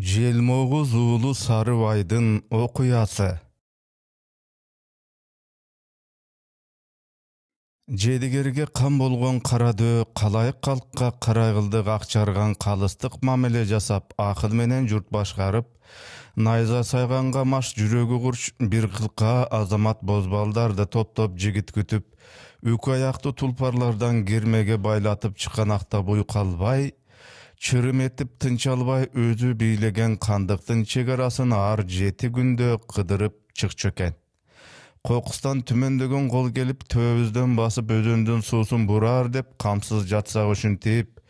желмогуз уулу сарыбайдын окуясы жедигерге кам болгон кара дөө калайык калкка ак какчарган калыстык мамиле жасап акыл менен журт башкарып найза сайганга маш жүрөгү курч бир кылка азамат бозбалдарды топтоп жигит күтүп үкү аяктуу тулпарлардан кермеге байлатып чыканактап уйкалбай чүрүметип тынч албай өзү бийлеген кандыктын чек арасын ар жети күндө кыдырып экен кокустан түмөндөгөн кол келип төбөбүздөн басып өзөндүн суусун бурар деп камсыз жатсак ушинтип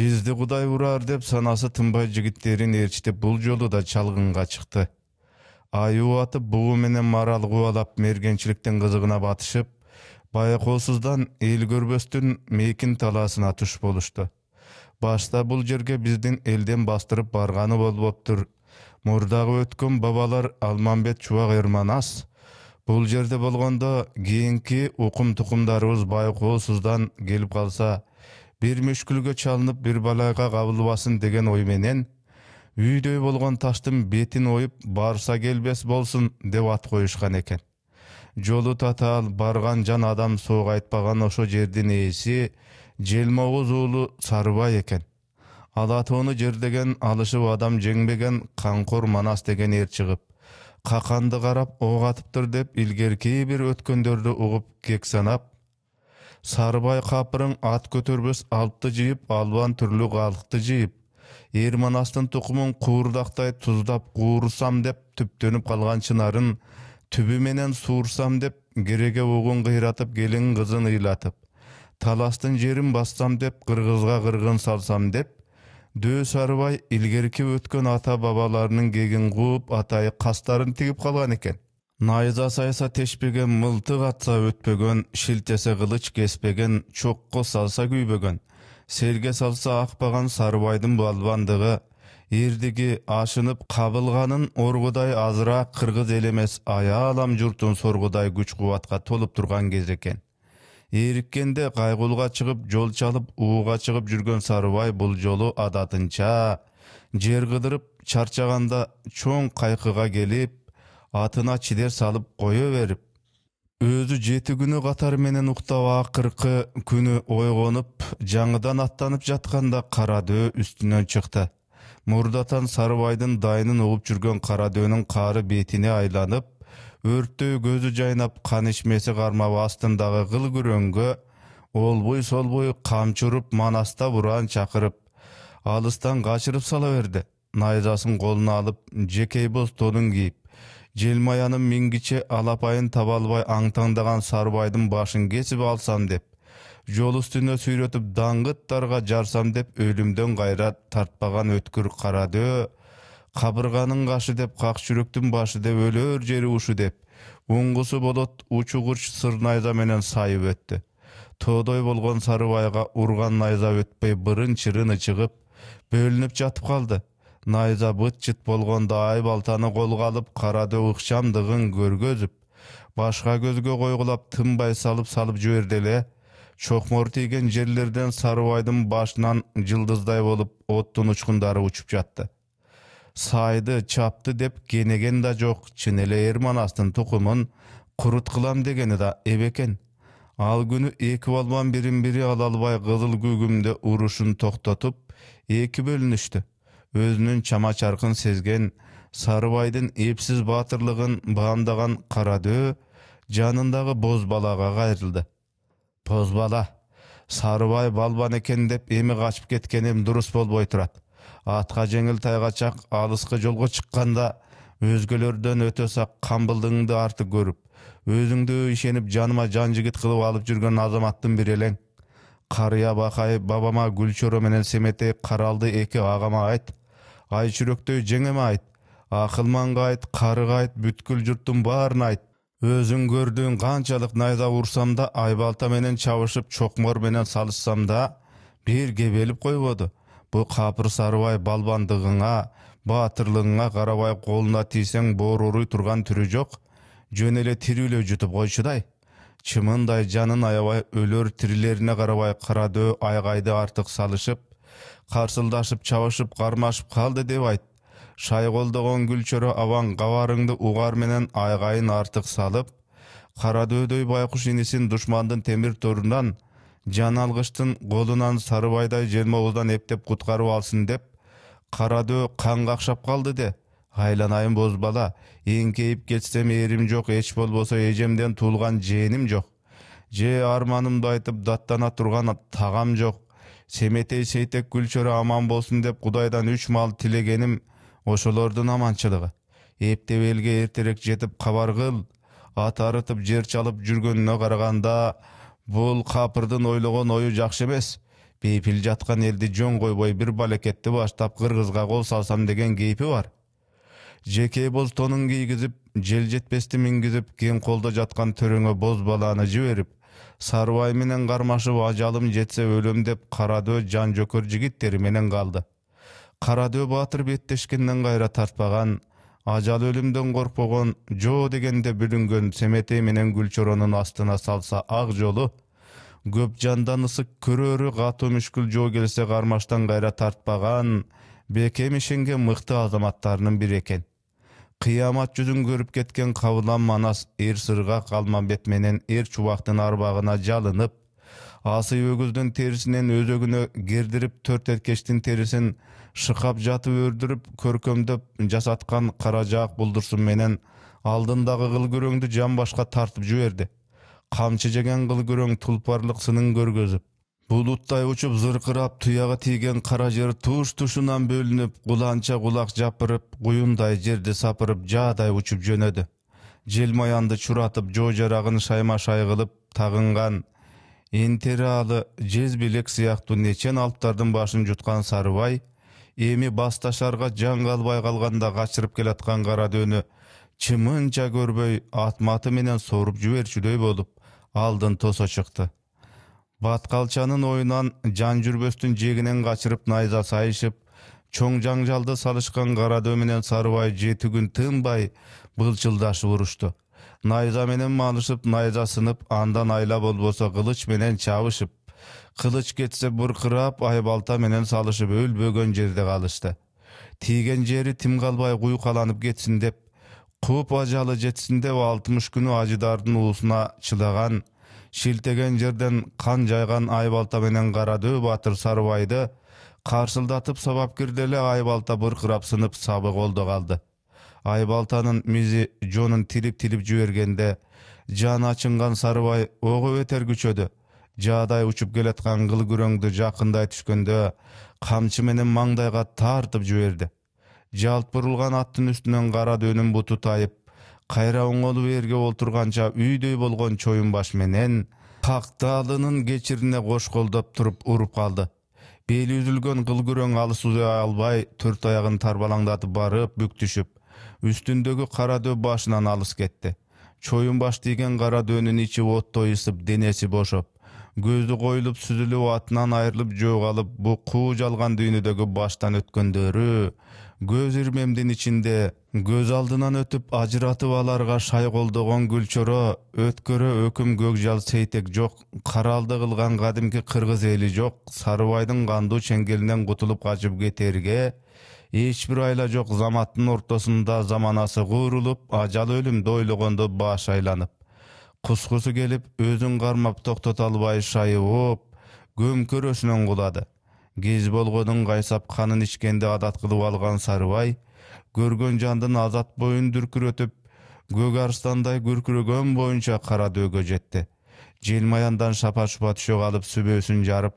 бизди кудай урар деп санасы тынбай жигиттерин ээрчитип бул жолу да чалгынга чыкты аюу атып бугу менен марал кубалап мергенчиликтин кызыгына батышып байкоосуздан эл көрбөстүн мейкин талаасына туш болушту башта бул жерге биздин элден бастырып барганы болбоптур мурдагы өткөн бабалар алмамбет чубак эрманас бул жерде болгондо кийинки укум тукумдарыбыз байкоосуздан келип калса бир мүшкүлгө чалынып бир балайга кабылбасын деген ой менен үйдөй болгон таштын бетин оюп барса келбес болсун деп ат коюшкан экен жолу татаал барган жан адам соок кайтпаган ошо жердин ээси уулу сарыбай екен алатоону жердеген алышып адам жеңбеген қанқор манас деген ер чыгып қақанды қарап оғатып атыптыр деп илгерки бир өткөндөрдү угуп кек санап сарыбай капырың ат көтөрбөс алтты жыйып албан түрлі қалықты жыйып эр манастын тукумун куурдактай туздап куурсам деп түптөнүп калган чынарын түбү менен суурсам деп кереге угун кыйратып келин кызын ыйлатып Таластын жерін бастам деп қырғызға қырғын салсам деп дөө сарыбай илгерки өткен ата бабаларының кегін қуып атайы қастарын тегіп қалған екен найза сайса тешпеген мылтық атса өтпеген шилтесе қылыч кеспеген чокко салса күйбеген селге салса ақпаған сарыбайдың балбандығы ердігі ашынып қабылғанын орғыдай азыра қырғыз ел емес алам жұртын сорғыдай күч қуатқа толып тұрған кез эриккенде кайгуулга чыгып жол чалып ууга чыгып жүргөн сарыбай бул жолу адатынча жер кыдырып чарчаганда чоң кайкыга келип атына чидер салып кое берип өзү жети күнү катары менен уктап акыркы күнү ойгонуп жаңыдан аттанып жатканда кара дөө үстүнөн чыкты мурдатан сарыбайдын дайынын угуп жүргөн кара дөөнүн каары бетине айланып өрттөй көзү жайнап кан ичмеси кармап астындагы кыл күрөңгө олбой солбой камчы уруп манаста бұран чакырып алыстан качырып сала берди найзасын колуна алып жекей боз тонун кийип желмаянын мингиче алапайын таба албай аңтаңдаган сарыбайдын башын кесип алсам деп жол үстүнө сүйрөтүп даңғыттарға жарсам деп өлүмдөн кайра тартпаган өткүр кара кабырганын кашы деп как чүрөктүн башы деп өлөр жери ушу деп унгусу болот учу курч сыр найза менен сайып өттү тоодой болгон сарыбайга урган найза өтпөй бырын чырын ычыгып бөлүнүп жатып калды найза бытжыт болгондо ай балтаны колго алып кара дө ыкчамдыгын көргөзүп башка көзгө койгулап тынбай салып салып жиберди эле чокмор тийген жерлерден сарыбайдын башынан жылдыздай болуп оттун учкундары учуп жатты сайды чапты деп кенеген да жок чын эле эрманастын тукумун кылам дегени да эп экен ал күнү эки балбан бирин бири ала албай кызыл күгүмдө урушун токтотуп эки бөлүнүштү өзүнүн чама чаркын сезген сарыбайдын эпсиз баатырлыгын баамдаган кара дөө жанындагы бозбалага кайрылды бозбала сарыбай балбан экен деп эми качып кеткеним дурус болбой турат атқа жеңіл тайғачақ чак алысқы жолға шыққанда өзгелерден өте сақ қамбылдыңды арты көріп өзіңді ішеніп жаныма жан жігіт қылып алып жүрген азаматтың бири элең қария бақай бабама гүлчөре менен семете қаралды эки агама айт ай жүрөктөй жеңеме айт акылманга айт карыга айт бүткүл журттун баарына айт өзүң көрдүң канчалык найза урсам да айбалта менен чабышып чокмор менен салышсам да бир кебелип койбоду бул капыр сарыбай балбандыгыңа баатырлыгыңа карабай колуна тийсең боору ооруй турган түрү жок жөн эле тирүү эле жутуп койчудай чымындай жанын аябай өлөр тирилерине карабай кара дөө айгайды артык салышып карсылдашып чабышып кармашып калды деп айт шайколдогон гүлчөрө абаң кабарыңды угар менен айгайын артык салып кара дөөдөй байкуш инисин душмандын темир торунан жан алгычтын колунан сарыбайдай желмогуздан эптеп куткарып алсын деп кара дөө қақшап қалды калды де айланайын боз бала эңкейип кетсем ээрим жок эч болбосо эжемден туулган жээним жок же арманымды айтып даттана турган тағам жоқ. семетей сейтек гүлчөрө аман болсын деп құдайдан үч мал тилегеним ошолордун аманчылыгы эптеп элге эртерээк жетип кабар кыл ат арытып жер чалып жүргөнүнө караганда бул капырдын ойлогон ою жакшы эмес бейпил жаткан элди жөн койбой бир балекетти баштап кыргызга кол салсам деген кейпи бар жеке боз тонун кийгизип жел жетпести мингизип кең колдо жаткан төрөңө боз баланы жиберип сарыбай менен кармашып ажалым жетсе өлөм деп кара жан жөкөр жигиттери менен калды кара батыр беттешкенден кайра тартпаган ажалы өлүмдөн коркпогон жо дегенде бүлүнгөн семетей менен гүлчоронун астына салса ак жолу көп жандан ысык көрөрү катуу мүшкүл жоо келсе кармаштан кайра тартпаган бекем ишенген мыкты азаматтарынын бири экен кыямат жүзүн көрүп кеткен кабылан манас эрс сыргак алмамбет менен эр чубактын арбагына жалынып асый өгүздүн терисинен өзөгүнө кердирип төрт эркечтин терисин шықап жатып өрдүрүп көркөмдөп жасаткан кара жаак булдурсун менен алдындагы кыл күрөңдү жамбашка тартып жиберди камчы жеген кыл күрөң тулпарлык сынын көргөзүп булуттай учуп зыркырап туягы тийген кара жер туш тушунан бөлүнүп куланча кулак жапырып куюндай жерди сапырып жаадай учуп жөнөдү желмаянды чуратып жоо жарагын шайма шай кылып тагынган жез белек сыяктуу нечен алптардын башын жуткан сарыбай эми басташарга қалбай калганда качырып келаткан кара дөөнү чымынча көрбөй атматы менен соруп жиберчүдөй болуп алдын тосо чыкты баткалчанын ойынан жан жүрбөстүн жегінен качырып найза сайышып чоң жаңжалды салышкан кара дөө менен сарыбай жети күн тынбай былчылдашып урушту найза менен малышып найза сынып андан айла болбосо кылыч менен чабышып кылыч кетсе буркырап айбалта менен салышып өлбөгөн жерде калышты тийген жери тим калбай куйкаланып кетсин деп кууп ажалы жетсин деп алтымыш күнү ажыдардын уусуна чыдаган шилтеген жерден кан жайган айбалта менен карадөө батыр сарыбайды қарсылдатып сабап эле айбалта быркырап сынып сабы колдо калды айбалтанын мизи жонун тилип тилип жибергенде жаны ачынган сарыбай ого бетер күчөдү жаадай учуп келаткан кыл күрөңдү жакындай түшкөндө камчы менен маңдайга тартып жиберди жалт бурулган аттын үстүнөн кара дөөнүн буту тайып кайра оңолуп эрге олтурганча үйдөй болгон чоюн баш менен кактаалынын кечирине колдоп туруп уруп калды бели үзүлгөн кыл күрөң алыс узай албай төрт аягын тарбалаңдатып барып бүк түшүп үстүндөгү кара дөө башынан алыс кетти чоюн баш тийген кара дөөнүн ичи оттой ысып денеси бошоп көзү коюлуп сүзүлүп атынан айрылып жөө калып бу куу жалган дүйнөдөгү баштан өткөндөрү көз ирмемдин ичинде көз алдынан өтүп ажыратып аларга шай колдогон гүлчоро өткөрө өкүм көкжал сейтек жок кара алды кылган кадимки кыргыз эли жок сарыбайдын кандуу чеңгелинен кутулуп качып кетерге эч бир айла жок заматтын ортосунда заманасы куурулуп ажал өлүмдү ойлогондо башы айланып құсқысы келіп өзін қармап тоқтата албай шайып көмкөрөсүнөн құлады. кез болгонун қайсап қанын ичкенди адат кылып алган сарыбай көргөн жандын азат боюн дүркүрөтүп көк арстандай күркүрөгөн бойынша қара дөөгө жетті. желмаяндан шапа шупа түшө калып сүбесін жарып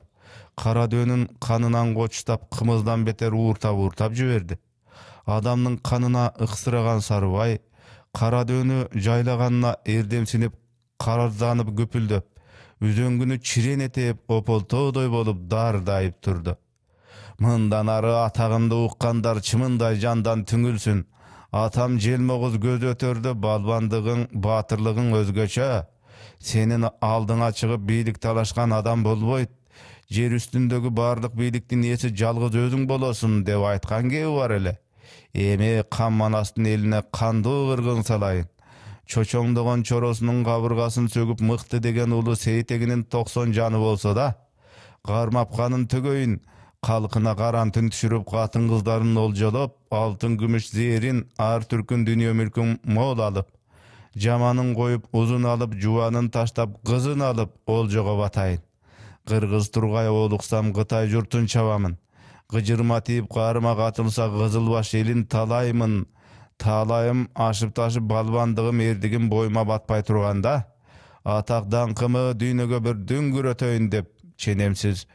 кара дөөнүн канынан кочтап кымыздан бетер ууртап ууртап жіберді. Адамның қанына ыксыраган сарыбай кара дөні жайлағанына эрдемсинип карарданып күпүлдөп үзөңгүнү чиренетип ополтоодой болуп дардайып турду мындан ары атагымды уккандар чымындай жандан түңүлсүн атам желмогуз көз өтөрдө балбандыгың баатырлыгың өзгөчө сенин алдыңа чыгып бийлик талашкан адам болбойт жер үстүндөгү барлық бийликтин ээси жалгыз өзүң болосуң деп айткан кеби бар эле эми кан манастын элине кандуу кыргын салайын чочоңдогон чоросунун кабыргасын сөгүп мыкты деген улуу сейтегинин токсон жаны болсо да кармап канын төгөйүн калкына карантүн түшүрүп катын кыздарын олжолоп алтын күмүш зээрин ар түркүн дүйнө мүлкүн мол алып жаманын коюп узун алып жубанын таштап кызын алып олжого батайын кыргыз тургай олуксам кытай журтун чабамын кыжырма тийип каарыма катылса кызылбаш элин талаймын талайым ашып ташып балбандығым ердігім бойыма батпай тұрғанда атақ даңқымы дүйнөге бір дүңгір өтейін деп ченемсіз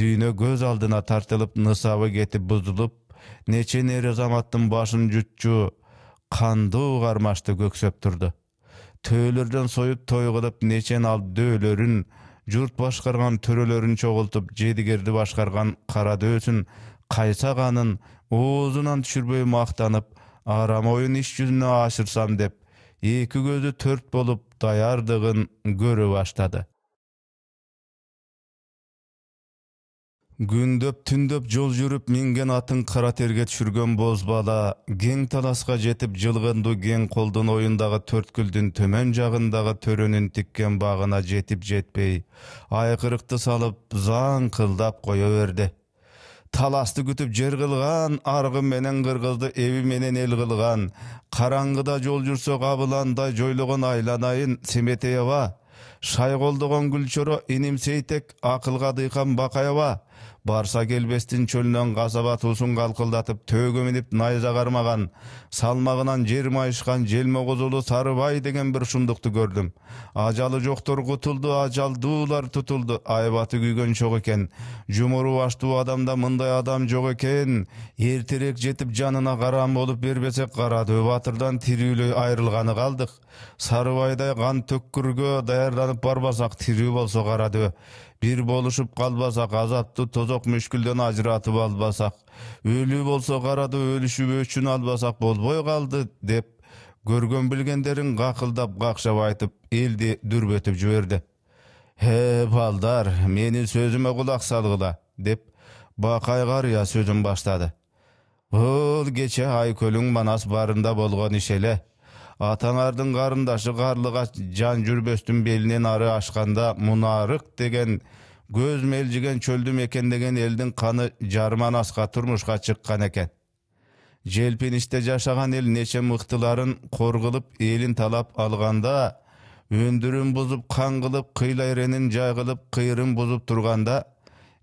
дүйнө көз алдына тартылып нысабы кетип бұзылып, нечен ер азаматтын башын жутчу кандуу кармашты көксөп тұрды. төөлөрдөн союп той кылып нечен дөөлөрүн журт башкарган төрөлөрүн чогултуп жедигерди башкарган кара дөөсүн кайсак оозунан түшүрбөй мактанып Арам оюн иш жүзүнө ашырсам деп эки көзү төрт болуп даярдыгын көрө баштады күндөп түндөп жол жүрүп минген атын кара терге түшүргөн боз бала кең таласка жетип жылгынду кең колдун оюндагы төрткүлдүн төмөн жагындагы төрөнүн тиккен багына жетип жетпей айкырыкты салып заңкылдап кое берди таласты күтіп жер қылған арғы менен қырғызды эби менен эл қылған қараңғыда жол жүрсе қабыланда жойлығын айланайын семетеева шай қолдыған гүлчоро иним сейтек ақылға дыйқан бақаева барса келбестин чөлнөн касаба туусун калкылдатып төөгө минип найза кармаган салмагынан жер майышкан желме козулу сарыбай деген бир шумдукту көрдүм ажалы жоктор кутулду ажалдуулар тутулду айбаты күйгөн чок экен жумуру баштуу адамда мындай адам жок экен Ертерек жетип жанына қарам болып бербесек қарады, батырдан айрылғаны айрылганы калдык сарыбайдай кан төккүргө даярданып барбасак тирүү болсо қарады бир болушуп калбасак азатты тозок мүшкілден ажыратып албасақ, өлүү болсо карады өлішіп өшін албасақ, болбой қалды» деп көргөн білгендерін какылдап қақшап айтып элди дүрбөтүп жиберди э балдар менин сөзүмө құлақ салгыла деп бакай карыя сөзүн баштады бул кече айкөлүң манас барында болгон иш эле атаңардын карындашы қарлыға жан жүрбөстүн белинен ары ашқанда мунарык деген көз мелжиген чөлдү мекендеген элдин каны қаны турмушка чыккан экен желпиниште жашаган эл нече мыктыларын кор кылып элин талап алганда өндүрүн бузуп кан кылып иренин жай кылып кыйрын бузуп турганда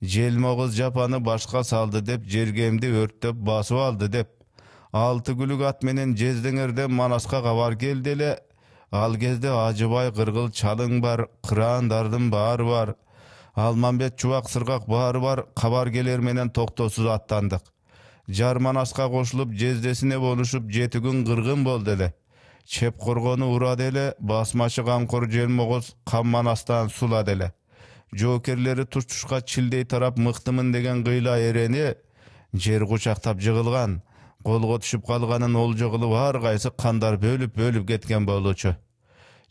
желмогуз жапаны башка салды деп жергемді өрттөп басып алды деп алты күлік ат менен жездеңерден манаска кабар келди ал кезде ажыбай кыргыл чалың бар кыраандардын баары бар Алманбет чубак сырғақ баары бар кабар келер менен токтоосуз аттандык манасқа кошулуп жездесине болушуп жети күн кыргын болду эле чеп коргону урады эле басмачы камкор желмогоз манастан сулады эле жоокерлери тушка чилдей тарап мыктымын деген кыйла эрени жер кучактап жыгылган колго түшүп калганын олжо кылып ар кайсы кандар бөлүп бөлүп кеткен болучу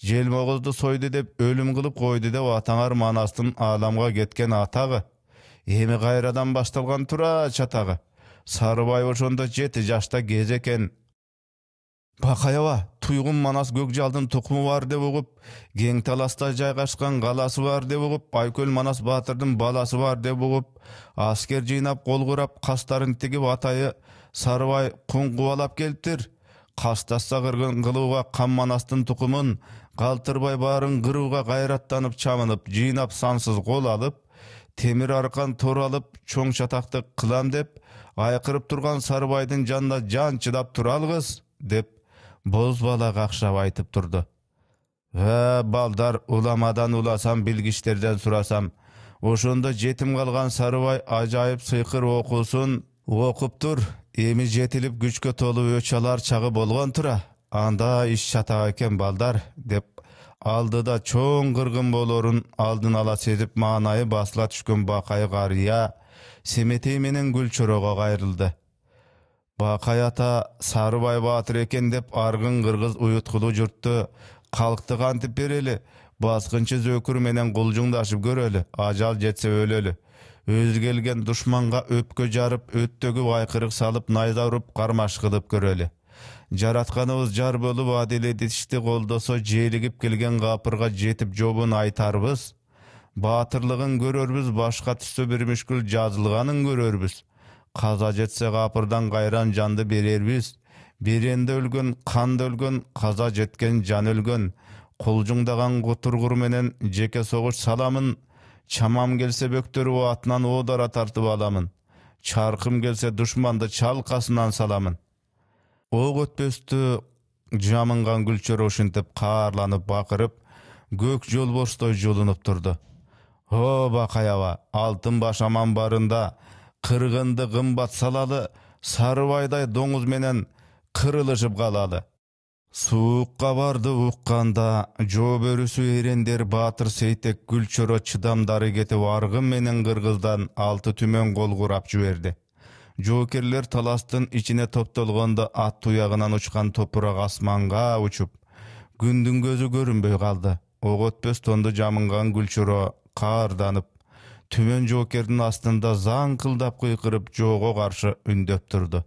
желмогузду сойду деп өлүм кылып койду деп атаңар манастын ааламга кеткен атагы эми кайрадан башталган тура чатагы сарыбай ошондо жети жашта кез экен бакай аба туйгун манас көк жалдын тукуму бар деп угуп кең таласта жайгашкан каласы бар деп угуп айкөл манас баатырдын баласы бар деп угуп аскер жыйнап кол курап кастарын тигип атайы сарыбай құн қуалап келіптір қастасса қырғын қылуға қамманастың тұқымын қалтырбай барын қыруға қайраттанып чамынып жинап сансыз қол алып темір арқан тор алып чоң шатақты қылам деп айқырып тұрған сарыбайдың жанына жан чыдап тұралғыз, деп, деп бала қақшап айтып тұрды ә балдар уламадан уласам білгіштерден сұрасам ошондо жетім қалған сарыбай ажайып сыйқыр оқусын оқып тұр эми жетилип күчкө өч өчалар чагы болгон тура анда иш чатак экен балдар деп алдыда чоң кыргын болорун алдын ала сезип маанайы басыла түшкөн бакай карыя семетей менен гүлчорого кайрылды бакай ата сарыбай баатыр екен деп аргын кыргыз уюткулуу журтту калкты кантип берели баскынчы менен кулжуңдашып көрөлү ажал жетсе өлөлү Өзгелген келген душманға өпкө жарып өттөгі айкырык салып найза уруп кармаш кылып көрөлү жаратканыбыз жар болуп адилетишти колдосо желигип келген капырга жетип жобун айтарбыз баатырлыгын көрөрбүз башка түстө бир мүшкүл жазылганын көрөрбүз каза жетсе капырдан кайран жанды берербиз беренде өлгөн канда өлгөн каза жеткен жан өлгөн кулжуңдаган кутургур менен жеке согуш саламын чамам келсе бөктөрүп атынан оодара тартып аламын чарқым келсе душманды чалкасынан саламын ок өтпөстү жамынган гүлчөр ошентип каарланып бакырып көк жолборстой жулунуп турду о бакаяба алтын баш аман барында кыргынды кымбат салалы сарыбайдай доңуз менен кырылышып калалы Суыққа барды ұққанда, жо бөрісі ерендер батыр сейтек күлчірі чыдамдары кеті арғы менің ғырғыздан алты түмен қол құрап жүверді. Жокерлер таластың ішіне топтылғанды ат туяғынан ұшқан топырақ асманға ұшып, күндің көзі көрінбей қалды. Оғытпес тонды жамынған гүлчоро қарданып, түмен жокердің астында заң қылдап құйқырып үндеп тұрды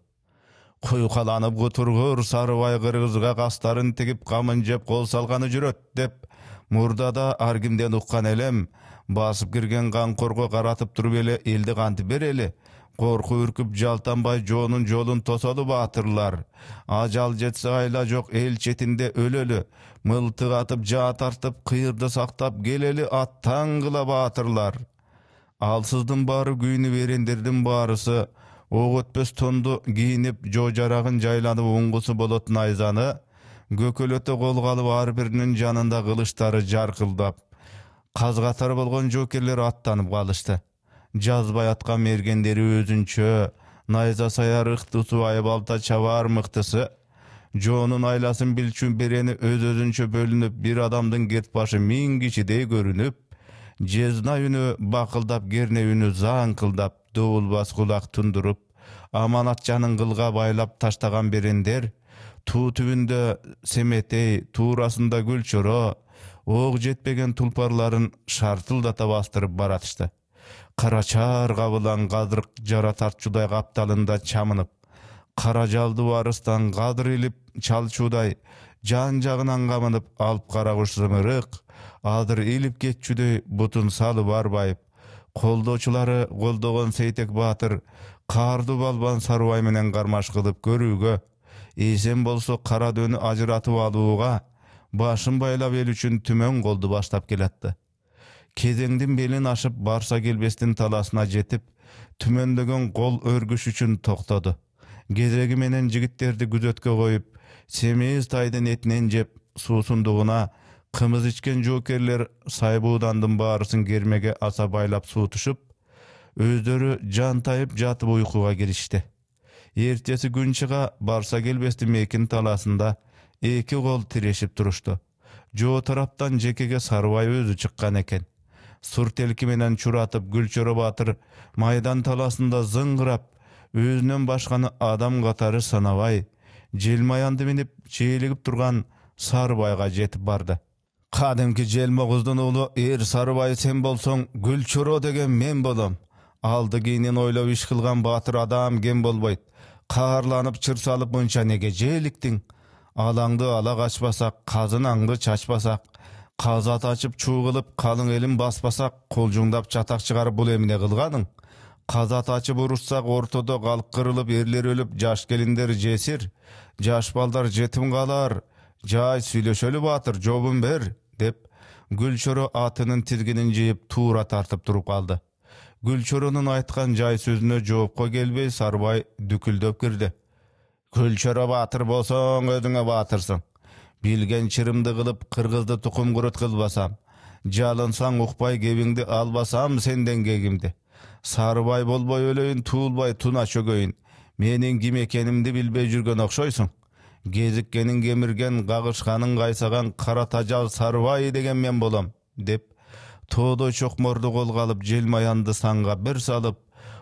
құйқаланып құтырғыр сарыбай қырғызға қастарын тігіп қамын жеп қол салғаны жүрөт деп мұрда да кимден ұққан элем басып кирген канкорго каратып туруп елді элди кантип берели корку үркүп жалтанбай жоонун жолун тосолу баатырлар ажал жетсе айла жоқ эл четинде өлөлү мылтык атып жаа тартып кыйырды сақтап келели аттан қыла баатырлар Алсыздың бары күйүнүп эрендердин барысы өтпөс тонду кийинип жо жарағын жайланып оңғысы болот найзаны көкөлөтө колго алып ар биринин жанында кылычтары жаркылдап каз катар болгон жокерлер аттанып қалышты. жазбай атка мергендері өзүнчө найза саяр ыктысу айбалта чавармықтысы, мыктысы жоонун айласын билчү берени өз өзүнчө бөлүнүп бир адамдын керт башы миң кишидей көрүнүп жезна үнү бакылдап керне үнү заңкылдап улбас кулак тундуруп аманат жанын кылга байлап таштаған берендер туу түбүндө семетей туурасында гүлчоро чоро жетпеген тулпарларын шартылдата бастырып баратышты Қарачар кабылан кадыр жара тартчудай капталында чамынып кара жалдуу арыстан кадыр илип чалчуудай жан жағынан камынып алып кара куш адыр илип кетчүдөй бутун салып арбайып колдоочулары колдогон сейтек батыр қарды балбан сарыбай менен кармаш кылып көрүүгө эсен болсо кара дөөнү ажыратып алууга башын байлап эл үчүн түмөн колду баштап келатты кезеңдин белин ашып барса келбестин таласына жетип түмөндөгөн кол өргүш үчүн токтоду кезеги менен жигиттерди күзөткө коюп семиз тайдын этинен жеп суусундугуна кымыз ичкен жоокерлер сайбуудандын баарысын кермеге аса байлап суутушуп өздөрү жантайып жатып уйкуга киришти Ертесі күн чыга барса келбесті мекин таласында эки кол тирешип турушту жоо тараптан жекеге сарыбай өзі чыккан экен сур телки менен чуратып гүлчоро батыр майдан талаасында зыңгырап өзүнөн башканы адам катары санабай желмаянды минип желигип турган сарыбайга жетип барды қадымкі желмоғыздың ұлы эр сарыбай сен болсаң гүлчоро деген мен болом. алды кейінен ойлап іш қылған батыр адам кем болбайды қаһарланып чыр салып мынча неге желіктің алаңды ала қашпасақ қазынаңды чачпасак казат ачып чуу кылып қалың элин баспасақ құлжыңдап жатақ шығарып бұл эмне қылғаның қазат ачып урушсак ортада калк кырылып ерлер өліп жас келіндер жесір жас балдар жетім қалар жай сүйлөшөлү баатыр жообун бер деп гүлчоро атынын тизгинин жыйып туура тартып туруп калды гүлчоронун айткан жай сөзүнө жоопко келбей сарбай дүкүлдөп кирди гүлчоро баатыр болсоң өзүңө баатырсың билген чырымды кылып кыргызды тукум курут кылбасам жалынсаң укпай кебиңди албасам сенден кегимди сарыбай болбой өлөйүн туулбай туна чөгөйүн менин ким экенимди билбей жүргөн окшойсуң кезіккенін кемірген қағышқанын қайсаған қара тажал сарбай деген мен болам деп тоодой чокморду колго алып желмаянды санга бир салып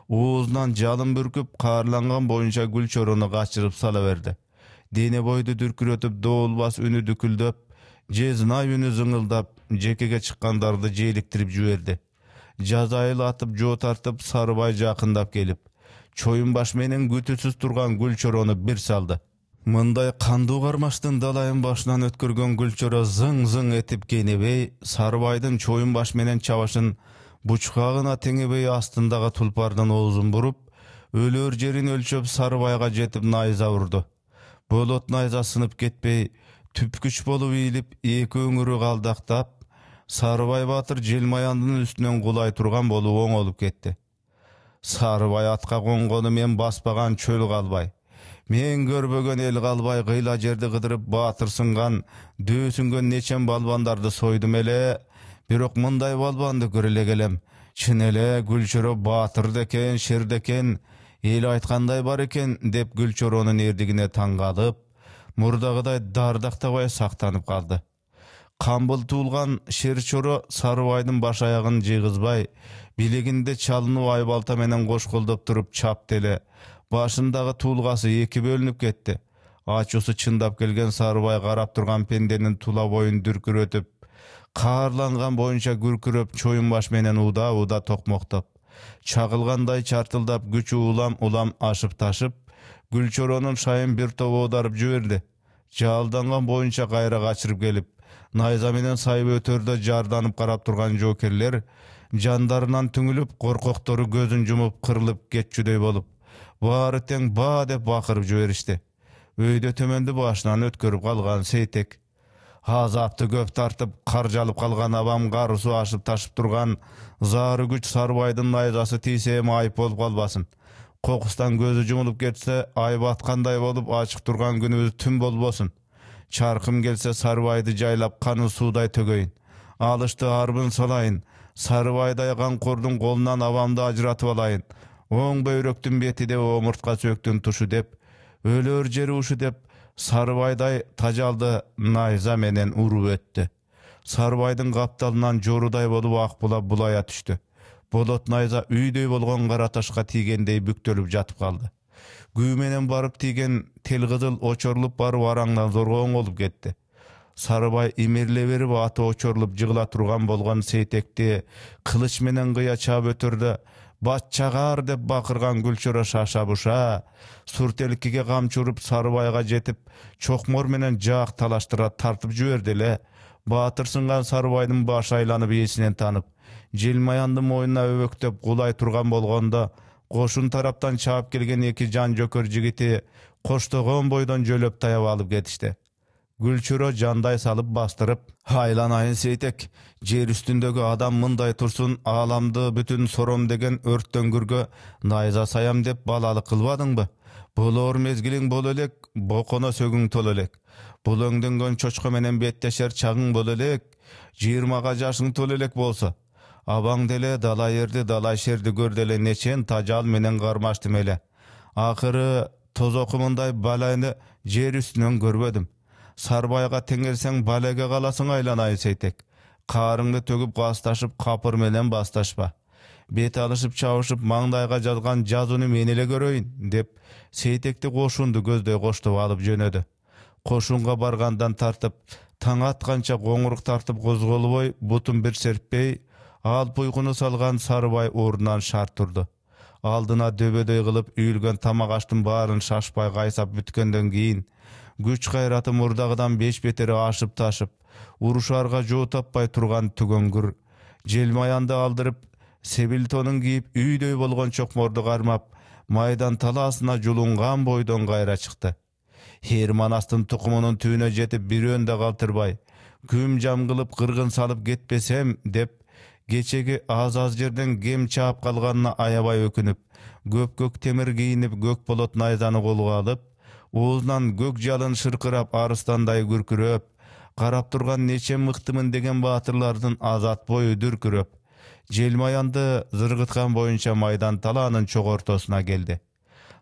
оозунан жалын бүркүп каарланган боюнча гүл чорону качырып сала берди дене бойду дүркүрөтүп доолбас үнү дүкүлдөп же знай үнү зыңылдап жекеге чыккандарды желиктирип жиберди жазайыл атып жоо тартып сарыбай жакындап келип чоюнбаш менің менен күтүүсүз турган гүл бир салды Мұндай кандуу қармаштың далайын башынан өткөргөн гүлчөрө зың зың этип кенебей Сарбайдың чойын баш менен бұчқағына тенебей астындағы теңебей астындагы тулпардын оозун буруп өлөр жерин өлчөп сарыбайга жетіп найза урду болот найза сынып кетпей түпкүч болуп ийилип екі өңірі қалдақтап, Сарбай батыр желмаяндын үстүнөн кулай турган болуп оңолуп кетти сарыбай атка конгону мен баспаған чөл қалбай мен көрбөгөн эл калбай кыйла жерди кыдырып баатыр сынган нечен балбандарды сойдум эле бирок мындай балбанды көрө элек элем чын эле гүлчоро баатыр экен шер экен эл айткандай бар экен деп гүлчоронун эрдигине таң калып мурдагыдай дардактабай сактанып калды камбыл туулган шер чоро сарыбайдын баш аягын жыйгызбай билегинде чалынып айбалта менен кошколдоп туруп чапты эле башындағы тулғасы екі бөлініп кетті ачусы чындап келген сарыбай қарап тұрған пенденің тула бойын дүркіретіп боюнча бойынша гүркіреп баш менен уда уда тоқмоқтап чағылғандай чартылдап күчү улам улам ашып ташып гүлчоронун шайын бір топ оодарып жіберді жаалданған бойынша қайра қашырып келіп найза менен сайып өтөрдө жарданып қарап тұрған жокерлер жандарынан түңіліп қорқоқтору көзін жұмып қырылып кетчүдөй болып тең ба деп бақырып жіберішті өйдө төменді башынан өткөрүп қалған сейтек азапты көп тартып қаржалып қалған абам қарысы ашып ташып тұрған зары күч сарыбайдын найзасы тисе айып болып қалбасын қоқыстан көзі жұмылып кетсе ай батқандай болып ашық тұрған күні түн болбосун чарқым келсе сарыбайды жайлап қаны судай төгейін алышты арбын салайын сарыбайдай қордың қолынан абамды ажыратып алайын оң бөйрөктүн бети де омуртка сөөктүн тушу деп өлөр жери ушу деп сарыбайдай тажалды найза менен уруп өттү сарыбайдын капталынан жорудай болуп ак бұла булая түштү болот найза үйдөй болгон кара ташка тийгендей бүктөлүп жатып калды күү менен барып тийген тел кызыл очорулуп барып араңдан зорго оңолуп кетти сарыбай имерле берип аты очорулуп жыгыла турган болгон сейтекти кылыч менен кыя чаап бат деп бакырган гүлчөрө шаша буша суртелкиге камчы уруп сарыбайга жетип чокмор менен жақ талаштыра тартып жиберди эле баатырсынган сарыбайдын башы айланып есінен танып желмаянды мойнуна өбөктөп кулай турган болгондо кошун тараптан чаап келген эки жан жөкөр жигити коштогон бойдон жөлөп таяп алып кетишти Гүлчүрө жандай салып бастырып, «Хайлан айын сейтек, жер үстіндегі адам мындай турсун аламды бүтін сором деген өрттөңгүргі найза саям деп балалы кылбадыңбы болор мезгилиң ор мезгілің бол өлек, боқына сөгің тол өлек. Бұл чочқы менен беттешер чағың бол өлек, жиырмаға жашың тол өлек Абаң деле дала далай шерди шерді көрделе нечен тажал менен қармаштым эле Ақыры тоз мындай балайны жер үстінен көрбөдүм сарбайга теңелсең балеге каласың айланайын сейтек каарыңды төгүп касташып капыр менен басташпа бет алышып чабышып маңдайга жазган жазууну мен эле көрөйүн деп сейтекти кошунду көздөй коштоп алып жөнөдү кошунга баргандан тартып таң атканча коңурук тартып козголбой бутун бир сертпей алп уйкуну салган сарыбай ордунан шарт турду алдына дөбөдөй кылып үйүлгөн тамак аштын баарын шашпай кайсап бүткөндөн кийин күч кайраты мурдагыдан беш бетер ашып ташып урушарга жоо таппай турган түгөнгүр. желмаянды алдырып себилтонун кийип үйдөй болгон чокморду кармап майдан талаасына жулунган бойдон кайра чыкты манастын тукумунун түбүнө жетип бирөөн да калтырбай күм жамгылып кыргын салып кетпесем деп кечеги аз аз жерден кем чаап калганына аябай өкүнүп көпкөк темир кийинип көк болот найзаны колго алып оозунан көк жалын шыркырап арыстандай күркүрөп карап турган нече мыктымын деген баатырлардын азат бою дүркүрөп желмаянды зыргыткан боюнча майдан талаанын ортосуна келди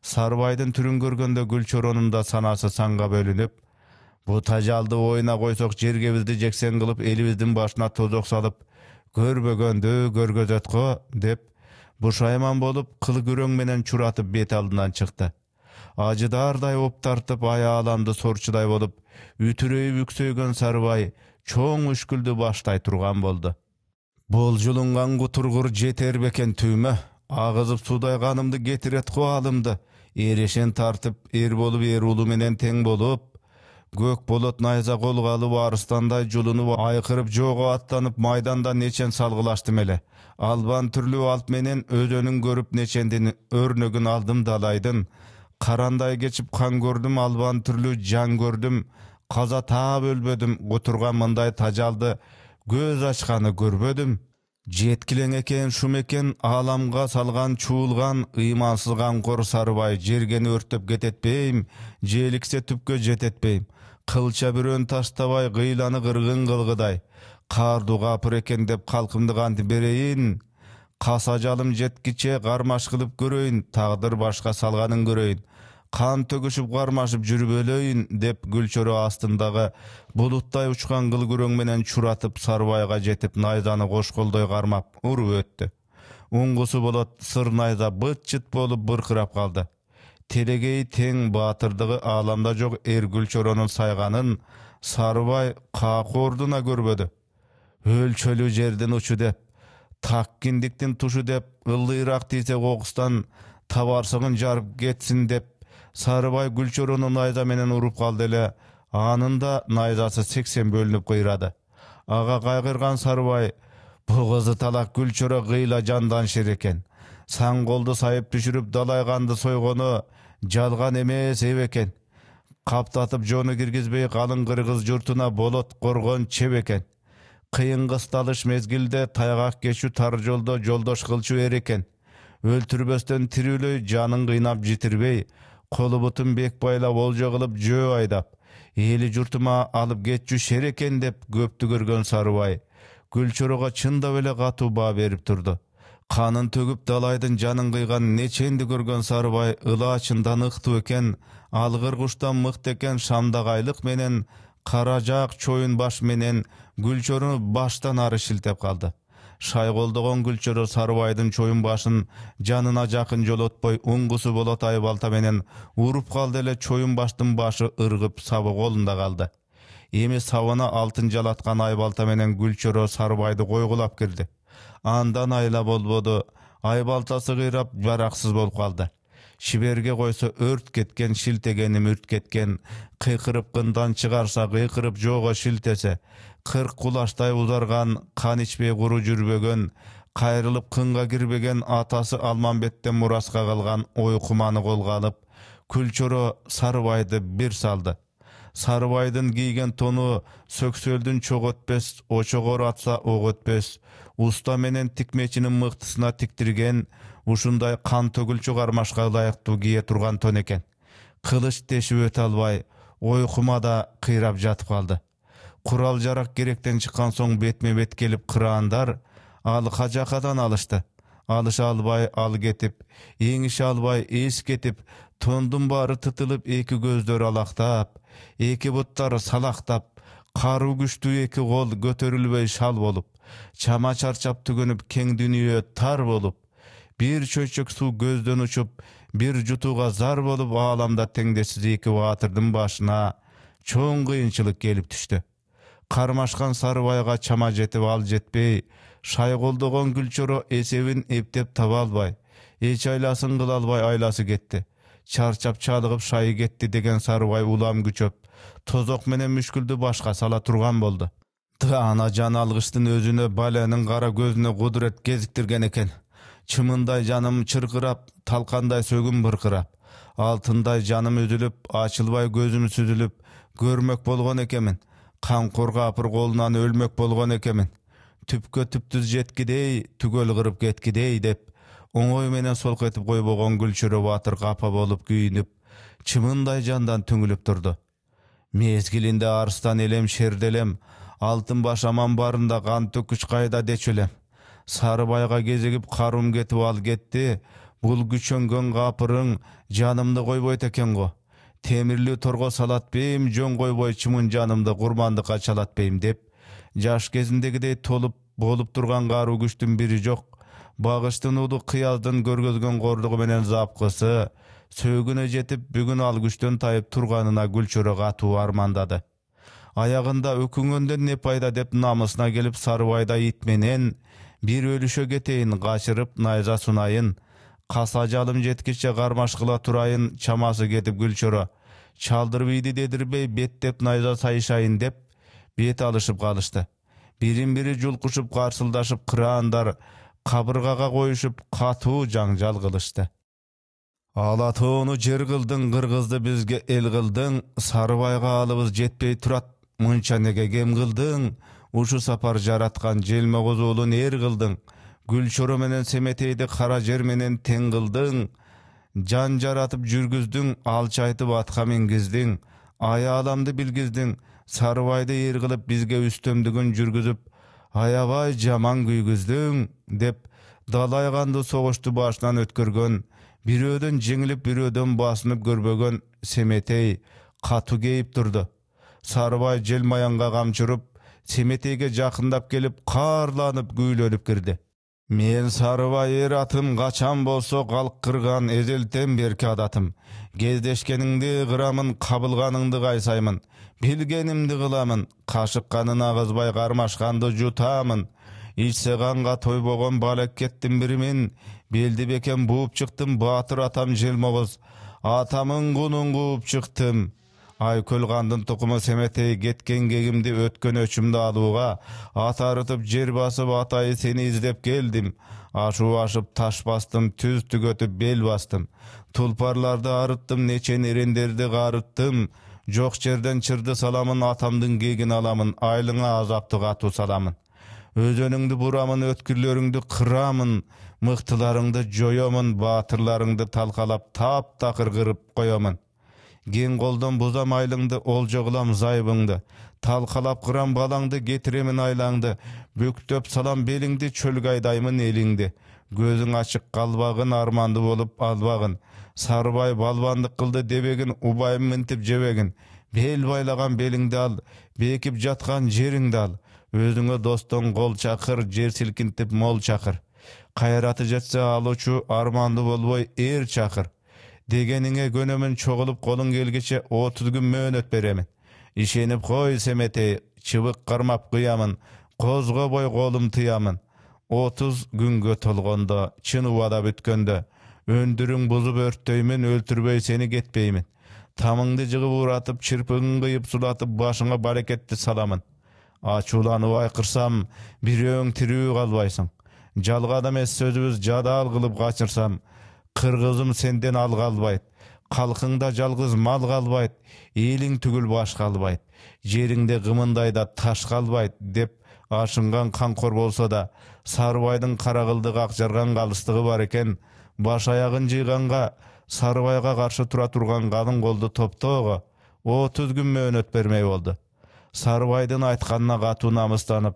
сарбайдын түрүн көргөндө гүлчоронун да санасы санга бөлүнүп бу тажалды оюна койсок жергебизди жексен кылып элибиздин башына тозок салып көрбөгөндү го деп бушайман болуп кыл күрөң менен чуратып бет алдынан чыкты ажыдаардай оп тартып аяланды сорчудай болуп үтүрөйүп үксөйгөн сарыбай чоң үшкүлдү баштай турган болду жулунган кутургур жетер бекен түймө агызып суудай канымды кетирет кубалымды эрешен тартып эр болуп эр уулу менен тең болуп көк болот найза колго алып арыстандай жулунуп айкырып жоого аттанып майданда нечен салгылаштым эле албан түрлүү алт менен өзөнүн көрүп нечендин өрнөгүн алдым далайдын қарандай кечіп қан көрдім албан түрлі жан көрдім қаза таап өлбөдім отырған мындай тажалды көз ашқаны көрбөдім жеткілең екен шум аламға салған чуылған, ыймансыз қорсарбай сарыбай жерген өрттөп кететпейм желіксе түпкө жететпейм қылча бүрін таштабай кыйланы кыргын кылгыдай каардуу капыр экен деп калкымды кантип берейин қас ажалым жеткіче қармаш қылып көрейін тағдыр башқа салғанын көрейін қан төгішіп қармашып жүріп өлейін деп гүлшөрө астындағы бұлттай ұшқан қыл менен шұратып сарбайға жетіп найзаны қошқолдай қармап ұрып өтті ұңғысы болот сыр найза быт шыт болып бұрқырап қалды телегей тең батырдығы аламда жоқ эр гүлшөрөнүн сайғанын сарыбай қақы ордуна көрбөдү өлчөлүү жердин учу деп таккендиктен тушу деп ылдыйраак тийсе кокустан табарсыгын жарып кетсін деп сарыбай гүлчөрөнү найза менен уруп калды эле анын да найзасы сексен бөлүнүп кыйрады ага кайгырган сарыбай бул кызды талак гүлчөрө кыйла шер экен саң колду сайып түшүрүп далайғанды сойгону жалган эмес эп қаптатып каптатып жону киргизбей калың кыргыз журтуна болот коргон чеп кыйын мезгілде мезгилде тайгак кечүү тар жолдо жолдош кылчу эр экен өлтүрбөстөн тирүүлөй жанын кыйнап житирбей колу бутун бек байлап олжо кылып жөө айдап эли журтума алып кетчү шер экен деп көптү көргөн сарыбай гүлчорого чындап эле катуу баа берип турду канын төгүп далайдын жанын кыйган неченди көргөн сарыбай ылаачындан ыктуу экен алгыр куштан мыкты экен шамдагайлык менен кара жаак чоюн баш менен гүлчөрү баштан ары шилтеп калды шайголдогон гүлчөрө сарыбайдын чоюн башын жанына жакын жолотпой уңгусу болот балта менен уруп калды эле чоюн баштын башы ыргып сабы колунда калды эми сабына алтын жалаткан айбалта менен гүлчөрө сарыбайды койгулап кирди андан айла болбоду айбалтасы кыйрап жараксыз болуп калды шиберге койсо өрт кеткен шилтегени мүрт кеткен кыйкырып кындан чыгарса кыйкырып жоого шилтесе кырк кулаштай узарган кан ичпей куру жүрбөгөн кайрылып кынга кирбеген атасы алмамбеттен мураска калган ой куманы колго алып күлчоро сарыбайды бир салды сарыбайдын кийген тону сөксөлдүн чогу өтпөс очоору атса ок өтпөс уста менен тикмечинин мыктысына тиктирген ушундай кан төгүлчү кармашка ылайыктуу кие турган тон экен кылыч тешип өтө албай ойкумада кыйрап жатып калды курал жарак керектен чыккан соң бетме бет келип кыраандар ал кажакадан алышты алыша албай ал кетип эңише албай эс кетип тондун баары тытылып эки көздөрү алактап эки буттары салактап каруу күчтүү эки кол көтөрүлбөй шал болуп чама чарчап түгөнүп кең дүнүйө тар болуп бир чөйчөк суу көздөн учуп бир жутууга зар болуп ааламда теңдешсиз эки баатырдын башына чоң кыйынчылык келип түштү кармашкан сарыбайга чама жетип ал жетпей шайголдогон гүлчоро эсебин эптеп таба албай эч айласын кыла албай айласы кетти чарчап чалыгып шайы кетти деген сарыбай улам күчөп тозок менен мүшкүлдү башка сала турган болду да ана жан алгычтын өзүнө баленин кара көзүнө кудурет кезиктирген экен чымындай жаным чырқырап талқандай сөгім бұрқырап алтындай жаным үзіліп ачылбай көзім сүзіліп көрмек болған екенмін қамқор қапыр қолынан өлмөк болған екенмін түпкө түптүз жеткідей түгөл қырып кеткідей деп оңой менен солқ етіп қой болған баатыр батыр қапа болып күйініп чымындай жандан түңіліп тұрды мезгілінде арыстан елем шерделем алтын баш аман барында қан кайда қайда элем сарыбайга кезигип каруум кетип ал кетти бул күчөнгөн капырың жанымды койбойт экен го темирлүү торго салат бейм жөн койбой чымын жанымды курмандыкка чалат бейм деп жаш кезиндегидей толуп болуп турган каруу күчтүн бири жок багыштын уулу кыялдын көргөзгөн кордугу менен запкысы сөөгүнө жетип бүгүн ал күчтөн тайып турганына гүлчөрө катуу армандады аягында өкүнгөндөн не пайда деп намысына келип сарыбайда ит менен бир өлүшө кетейин качырып найза сунайын каса жалым жеткиче кармаш турайын чамасы кетип «Чалдыр бийди дедирбей беттеп найза сайышайын деп бет алышып калышты бирин бири жулкушуп карсылдашып кыраандар кабыргага коюшуп катуу жаңжал кылышты ала тоону жер кылдың кыргызды бизге эл кылдың сарыбайга алыбыз жетпей турат мынча неге кем кылдың ушу сапар жараткан желме козуулун эр кылдың гүлчоро менен семетейди кара жер менен тең кылдың жан жаратып жүргүздүң алчайтып атка мингиздиң ая билгиздиң сарыбайды эр кылып бизге үстөмдүгүн жүргүзүп аябай жаман күйгүздүң деп далай кандуу согушту башынан өткөргөн бирөөдөн жеңилип бирөөдөн басынып көрбөгөн семетей катуу кейип турду сарыбай желмаянга камчы семетейге жақындап келіп қарланып күйленіп кірді мен сарыбай ер атым қачан болсо қырған эзелтен берке адатым кездешкеніңді қырамын қабылғаныңды қайсаймын білгенімді қыламын қашыққанын ағызбай қармашқанды жұтамын ичсе қанға той болған балеккеттің кеттім мен белді бекем буып шықтым батыр атам желмоғыз атамың құнын қуып шықтым айкөл кандын тукуму семетей кеткен кегимди өткөн өчүмдү алууга ат арытып жер басып атайы сені издеп келдим ашуу ашып таш бастым түз түгөтүп бел бастым тулпарларды арыттым нечен эрендерди карыттым жок жерден чырды саламын атамдын кегин аламын айлыңа азапты катуу саламын өзөнүңдү бурамын өткүрлөрүңдү кырамын мыктыларыңды жоемун баатырларыңды талкалап таптакыр кырып коемун кең қолдан ол жоғылам зайбыңды талқалап құрам балаңды кетіремін айлаңды бүктөп салам беліңді шөлге айдаймын еліңді көзің ашық қалбағын арманды болып албағын Сарбай балбандық қылды дебегін убайым мінтіп жебегін бел байлаған беліңді ал бекіп жатқан жеріңді ал Өзіңі достың қол шақыр жер сілкінтіп мол шақыр қайраты жетсе алучу арманды болбой ер шақыр дегениңе көнөмүн чогулуп колуң келгиче отуз күн мөөнөт беремин ишенип кой семетей чыбык кармап кыямын козгобой колум тыямын отуз күнгө толгондо чын убада бүткөндө өндүрүң бузуп өрттөймүн өлтүрбөй сени кетпеймин тамыңды жыгып уратып чырпыгын кыйып сулатып башыңа баракетти саламын ачууланып айкырсам бирөөң тирүү калбайсың жалган эмес сөзүбүз жадаал кылып качырсам қырғызым сенден ал қалбайды халқыңда жалғыз мал қалбайды елің түгіл баш қалбайды жеріңде қымындай да таш қалбайды деп ашынған қанқор болса да сарыбайдың қарақылдық ақжарған қалыстығы бар екен баш аяғын жиғанға сарыбайға қарсы тұра тұрған қалың қолды топтоғы отыз күн өнөт бермей болды сарыбайдың айтқанына қату намыстанып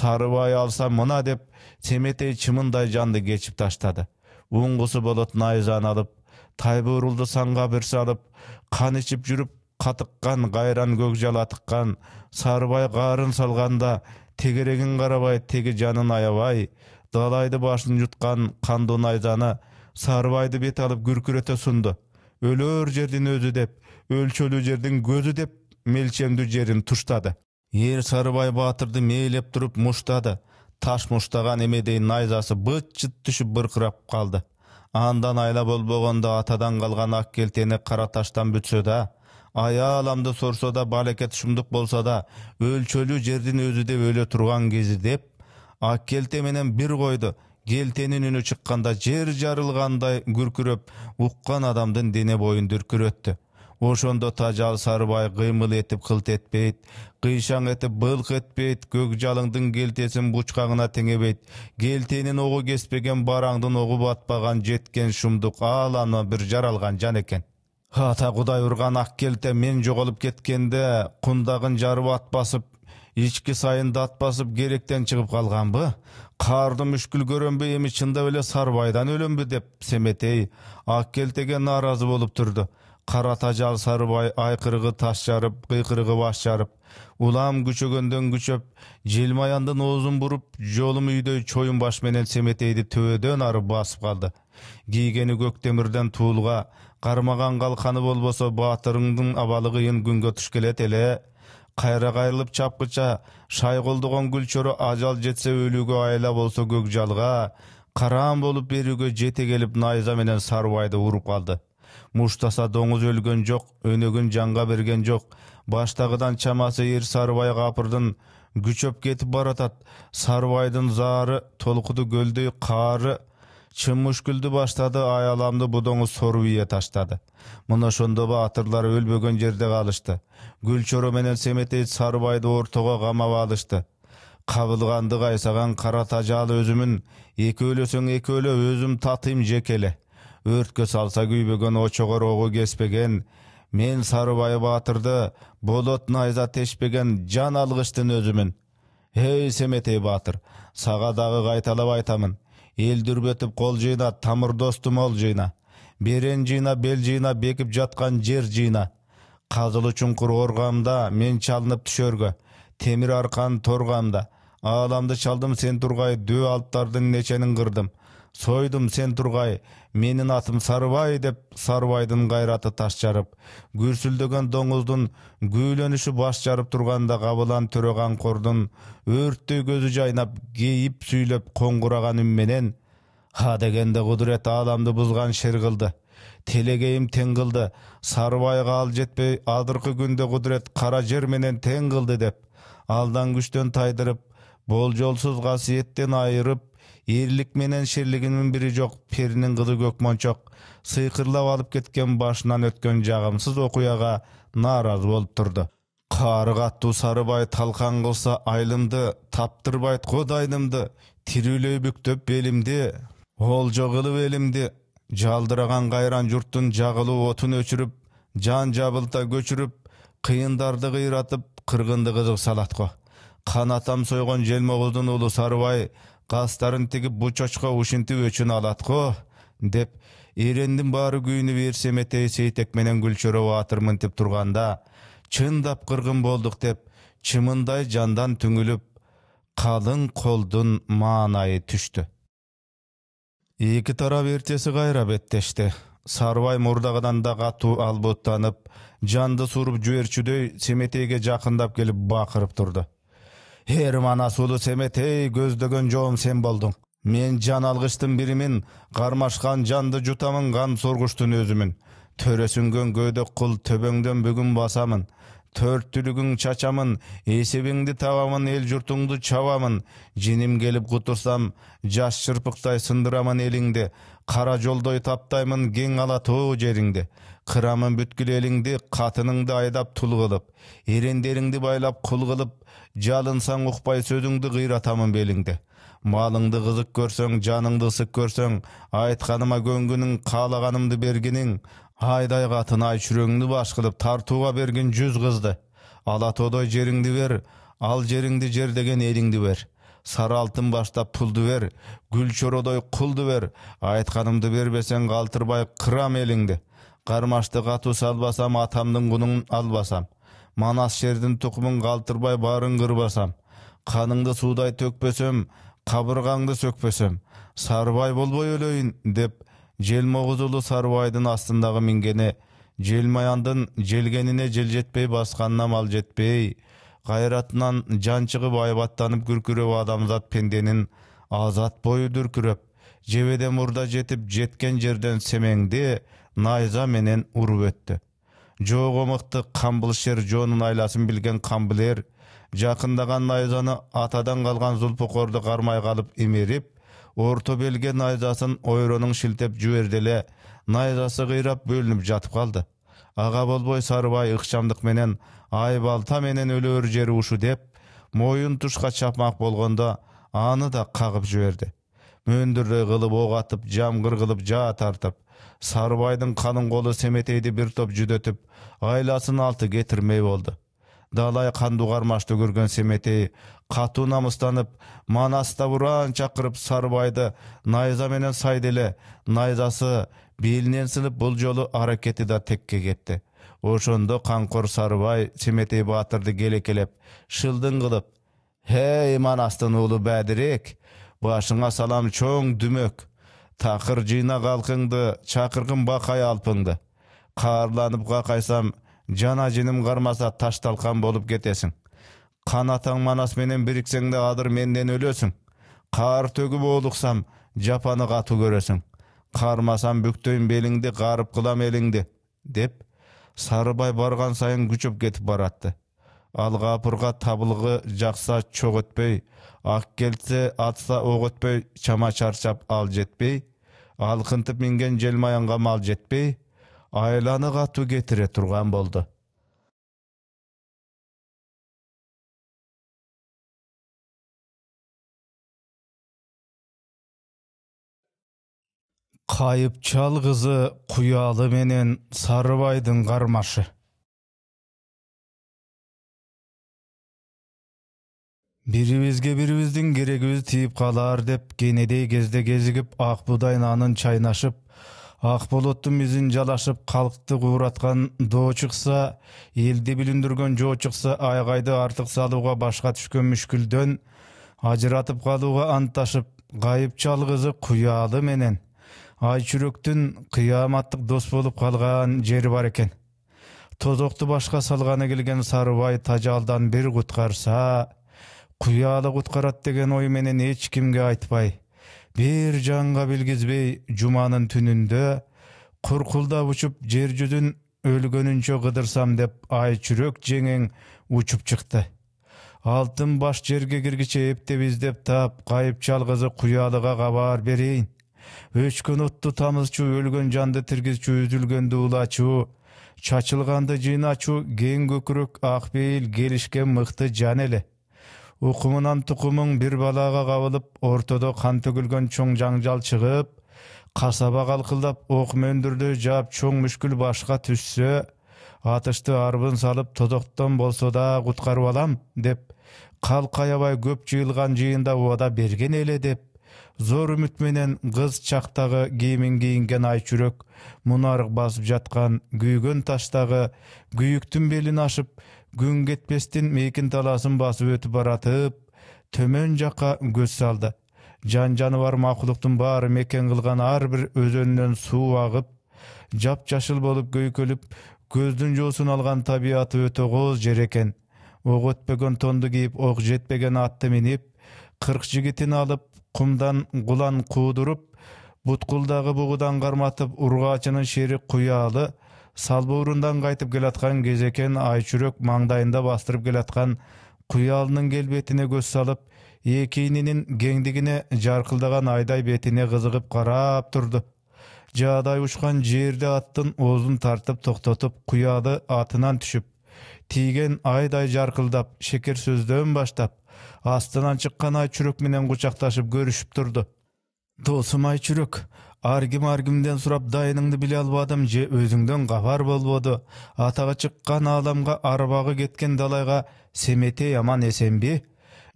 сарыбай алса мына деп теметей чымындай жанды кечіп таштады оң қосып алатын алып, алып ұрылды санға бір салып қан ішіп жүріп қатыққан ғайран көк жалатыққан, сарыбай қарын салғанда тегерегін қарабай тегі жанын аябай далайды башын жұтқан қанды найзаны сарыбайды бет алып күркіреті сұнды Өлөр жердің өзі деп өлчөлі жердің көзі деп мелшемді жерін тұштады ер сарыбай батырды мейлеп тұрып мұштады таш муштаган эмедей найзасы бычыт түшүп быркырап калды андан айла болбогондо атадан калган ак келтени кара таштан бүтсө да аяламды сорсо да балекет шумдук болсо да өлчөлүү жердин өзү деп өлө турган кези деп ак келте менен бир койду келтенин үнү чыкканда жер жарылгандай күркүрөп уккан адамдын дене боюн дүркүрөттү ошондо тажал сарбай кыймыл этип кылт этпейт кыйшаң этип былк этпейт көк жалыңдын келтесин бучкагына теңебейт келтенин огу кеспеген бараңдын огу батпаган жеткен шумдук ааланы бир жаралган жан экен ата кудай урган ак келте мен жоголуп кеткенде кундагын жарып ат басып ички сайын дат басып керектен чыгып калганбы карды мүшкүл көрөнбү эми чындап эле сарбайдан өлөмбү деп семетей ак келтеге нааразы болуп турду қара тажал сарыбай айқырығы тас жарып қиқырығы бас жарып улам күчөгөндөн күчөп желмаяндын оозун буруп жолум үйдөй чоюн баш менен семетейди төбөдөн ары басып калды кийгени көк темирден туулга кармаган калканы болбосо баатырыңдын абалы кыйын күнгө туш келет эле кайра кайрылып чапкыча шайголдогон ажал жетсе өлүүгө айла болсо көк жалга караан болуп берүүгө жете келип найза менен сарыбайды уруп калды муштаса доңуз өлгөн жоқ, өнөгүн жанга берген жоқ. баштагыдан чамасы ир сарыбай капырдын күчөп кетип баратат сарыбайдын заары толкуду көлдөй каары чын мүшкүлдү баштады аяламды будоңуз сору ийе таштады мына ошондо баатырлар өлбөгөн жерде калышты гүлчоро менен семетей сарыбайды ортого камап алышты кабылганды кайсаган кара тажалы өзүмүн экөөлөсөң экөөлө өзүм татыйм жекеле өрткө салса күйбөгөн очогор огу кеспеген мен сарыбай баатырды болот найза тешпеген жан алгычтын өзүмүн эй семетей баатыр сага дагы кайталап айтамын эл дүрбөтүп кол жыйна тамыр досту мол жыйна берен жыйна бел жыйна бекип жаткан жер жыйна казылы чуңкур оргамда мен чалынып түшөргө темир аркан торгамда ааламды чалдым сен тургай дөө алптардын неченин кырдым сойдым сен тұрғай менің атым сарыбай деп сарыбайдың қайраты тас жарып гүрсілдеген доңыздың гүйленіші бас жарып тұрғанда қабылан түреған қордың өрттей көзі жайнап кейіп сөйлеп қоңғыраған үнменен ха дегенде құдіреті адамды бұзған шер қылды телегейім тең қылды сарыбайға ал жетпей адырқы күнде құдірет қара жерменен тең қылды деп алдан күштен тайдырып болжолсыз қасиеттен айырып ерлік менен шерлігінің бірі жоқ перінің қылы көкмоншақ сыйқырлап алып кеткен башынан өткен жағымсыз оқуяға наразы болып тұрды Қарыға атту сарыбай талқан қылса айлымды таптырып айт дайнымды тірілей бүктөп белімде ол жоғылып елімде жалдыраған қайран жұрттың жағылу отын өшіріп жан жабылта көчіріп қиындарды қиратып қырғынды қызық салатқо қанатам сойған желмоғыздың ұлы сарыбай кастарын тигип бу чочко ушинтип өчүн алат го деп эрендин баары күйүнүп эр семетей сейтек менен гүлчөрө баатыр минтип турганда чындап кыргын болдук деп чымындай жандан түңүлүп калың колдун маанайы түштү эки тарап эртеси кайра беттешти сарыбай мурдагыдан да катуу албуттанып жанды сууруп жиберчүдөй семетейге жакындап келип бакырып турду Hermana сулы семетей көздөгөн жоом сен болдың. Мен жан алгычтын биримин, қармашқан жанды жутамын кан сорғыштың өзімін. Төрөсүнгөн көйді құл төбөңдөн бүгін басамын. Төрт түлүгүң чачамын, эсебиңди табамын, эл журтуңду чабамын. Жиним келіп құтырсам, жас шырпықтай сындырамын элиңди. Қара жолдой таптаймын, кең ала тоо жериңди қырамын бүткілеліңді қатыныңды айдап тұл қылып ерендеріңді байлап құл қылып жалынсаң ұқпай сөзіңді қиратамын беліңді малыңды қызық көрсең жаныңды ысық көрсең айтқаныма көнгінің қалағанымды бергенің айдай қатын ай жүрегіңді баш қылып тартуға берген жүз қызды алатодай жеріңді бер ал жеріңді жер деген еліңді бер сары алтын баштап пұлды бер гүл құлды бер айтқанымды бербесең қалтырбай қырам еліңді қармаштыға тұс салбасам, атамдың құнын албасам манас жердің тұқымын қалтырбай барын қырбасам қаныңды судай төкпесем қабырғаңды сөкпесем сарыбай болбой өлейін деп желмоғызұлы сарыбайдың астындағы мінгені желмаяндың желгеніне жел жетпей басқанына мал жетпей қайратынан жан шығып айбаттанып күркіреп адамзат пенденің азат бойы дүркіреп жебеде мұрда жетіп жеткен жерден семеңде найза менен уруп өттү жоого мыкты камбылшер жоонун айласын билген қамбілер. жақындаған найзаны атадан калган зулпукорду қармай калып имирип орто белге найзасын ойроның шилтеп жиберди эле найзасы кыйрап бөлүнүп жатып қалды. Аға болбой сарыбай ыкчамдык менен айбалта балта менен өлөр жері ушу деп мойын тушка чапмак болгондо аны да кагып жиберди мөндүрдөй кылып ок атып жамгыр кылып жаа тартып Сарбайдың қаның қолы семетейді бір топ жүдетіп айласын алты кетірмей болды далай қандуғармашты кармашты көрген семетей қату намыстанып манаста ұран шақырып сарыбайды найзаменен сайделе найзасы белінен сынып бұл жолы аракеті да текке кетті ошондо қанқор сарыбай семетей батырды келекелеп шылдың қылып хей манастың ұлы бәдірек башыңа салам чоң дүмөк тақыр жина қалқыңды шақырғын бақай алпыңды қарланып қақайсам жана жинім қармаса ташталқан болып кетесің қан атаң менен біріксең де адыр менден өлесің қар төгіп олықсам жапаны қату көресің қармасам бүктейін беліңді қарып қылам еліңді деп сарыбай барған сайын күчіп кетіп баратты алға табылғы жақса чоқ өтпей ақ келсе атса оқ өтпей шама шаршап ал жетпей алқынтып менген желмаянға мал жетпей айланы кетіре тұрған болды. Қайып чал кызы куялы менен сарыбайдың қармашы. бирибизге бирибиздин керегибиз тийип қалар деп кенедей кезде кезигип ак буудай нанын чайнашып ак болоттун мизин жалашып калкты куураткан доо чыкса элди билиндирген жоо чыкса айгайды артык салууга башка түшкөн мүшкүлдөн ажыратып калууга антташып гайып жалгызы куялы менен айчүрөктүн кыяматтык дос болуп калган жери бар экен тозокту башка салганы келген сарыбай тажалдан бир куткарса куялы куткарат деген ой менен эч кимге айтпай бир жанга билгизбей жуманын түнүндө куркулдап учуп жер жүзүн өлгөнүнчө кыдырсам деп айчүрөк жеңең учуп чыкты алтын баш жерге киргиче эптеп издеп таап кайып чал кызы куялыга кабар берейин өчкөн отту тамызчу өлгөн жанды тиргизчү үзүлгөндү улачу чачылганды жыйначу кең көкүрөк ак пейил келишкен мыкты жан эле укумунан тукумуң бир балага кабылып ортодо кан төгүлгөн чоң жаңжал чыгып касаба калкылдап ок мөндүрдөй жаап чоң мүшкүл башка түшсө атышты арбын салып тодоктон болсо да куткарып алам деп калк аябай көп жыйылган жыйында убада берген эле деп зор үмүт менен кыз чактагы кийимин кийинген айчүрөк мунарык басып жаткан күйгөн таштагы күйүктүн белин ашып күн кетпестен мейкин таласын басып өтіп баратып төмен жаққа көз салды жан жануар мақұлықтың бары мекен қылған әрбір өзеннен су ағып жап жашыл болып көйкөлүп көздің жосын алған табиаты өте қоз жер екен оқ тонды киіп оқ жетпеген атты минип қырық жигитин алып құмдан құлан қудырып бұтқұлдағы бұғыдан қарматып урғачының шері құялы салбуурундан кайтып келаткан кези экен айчүрөк маңдайында бастырып келаткан куялынын келбетине көз салып эки ийнинин кеңдигине жаркылдаган айдай бетине кызыгып карап турду жаадай учкан жерде аттын оозун тартып токтотуп куялы атынан түшүп тийген айдай жаркылдап шекер сөздөн баштап астынан чыккан айчүрөк менен кучакташып көрүшүп турду досум айчүрөк аргим аргимден сұрап дайыныңды біле албадым же өзіңден қабар болбоду Атаға чыққан адамға арбағы кеткен далайға семете аман бе?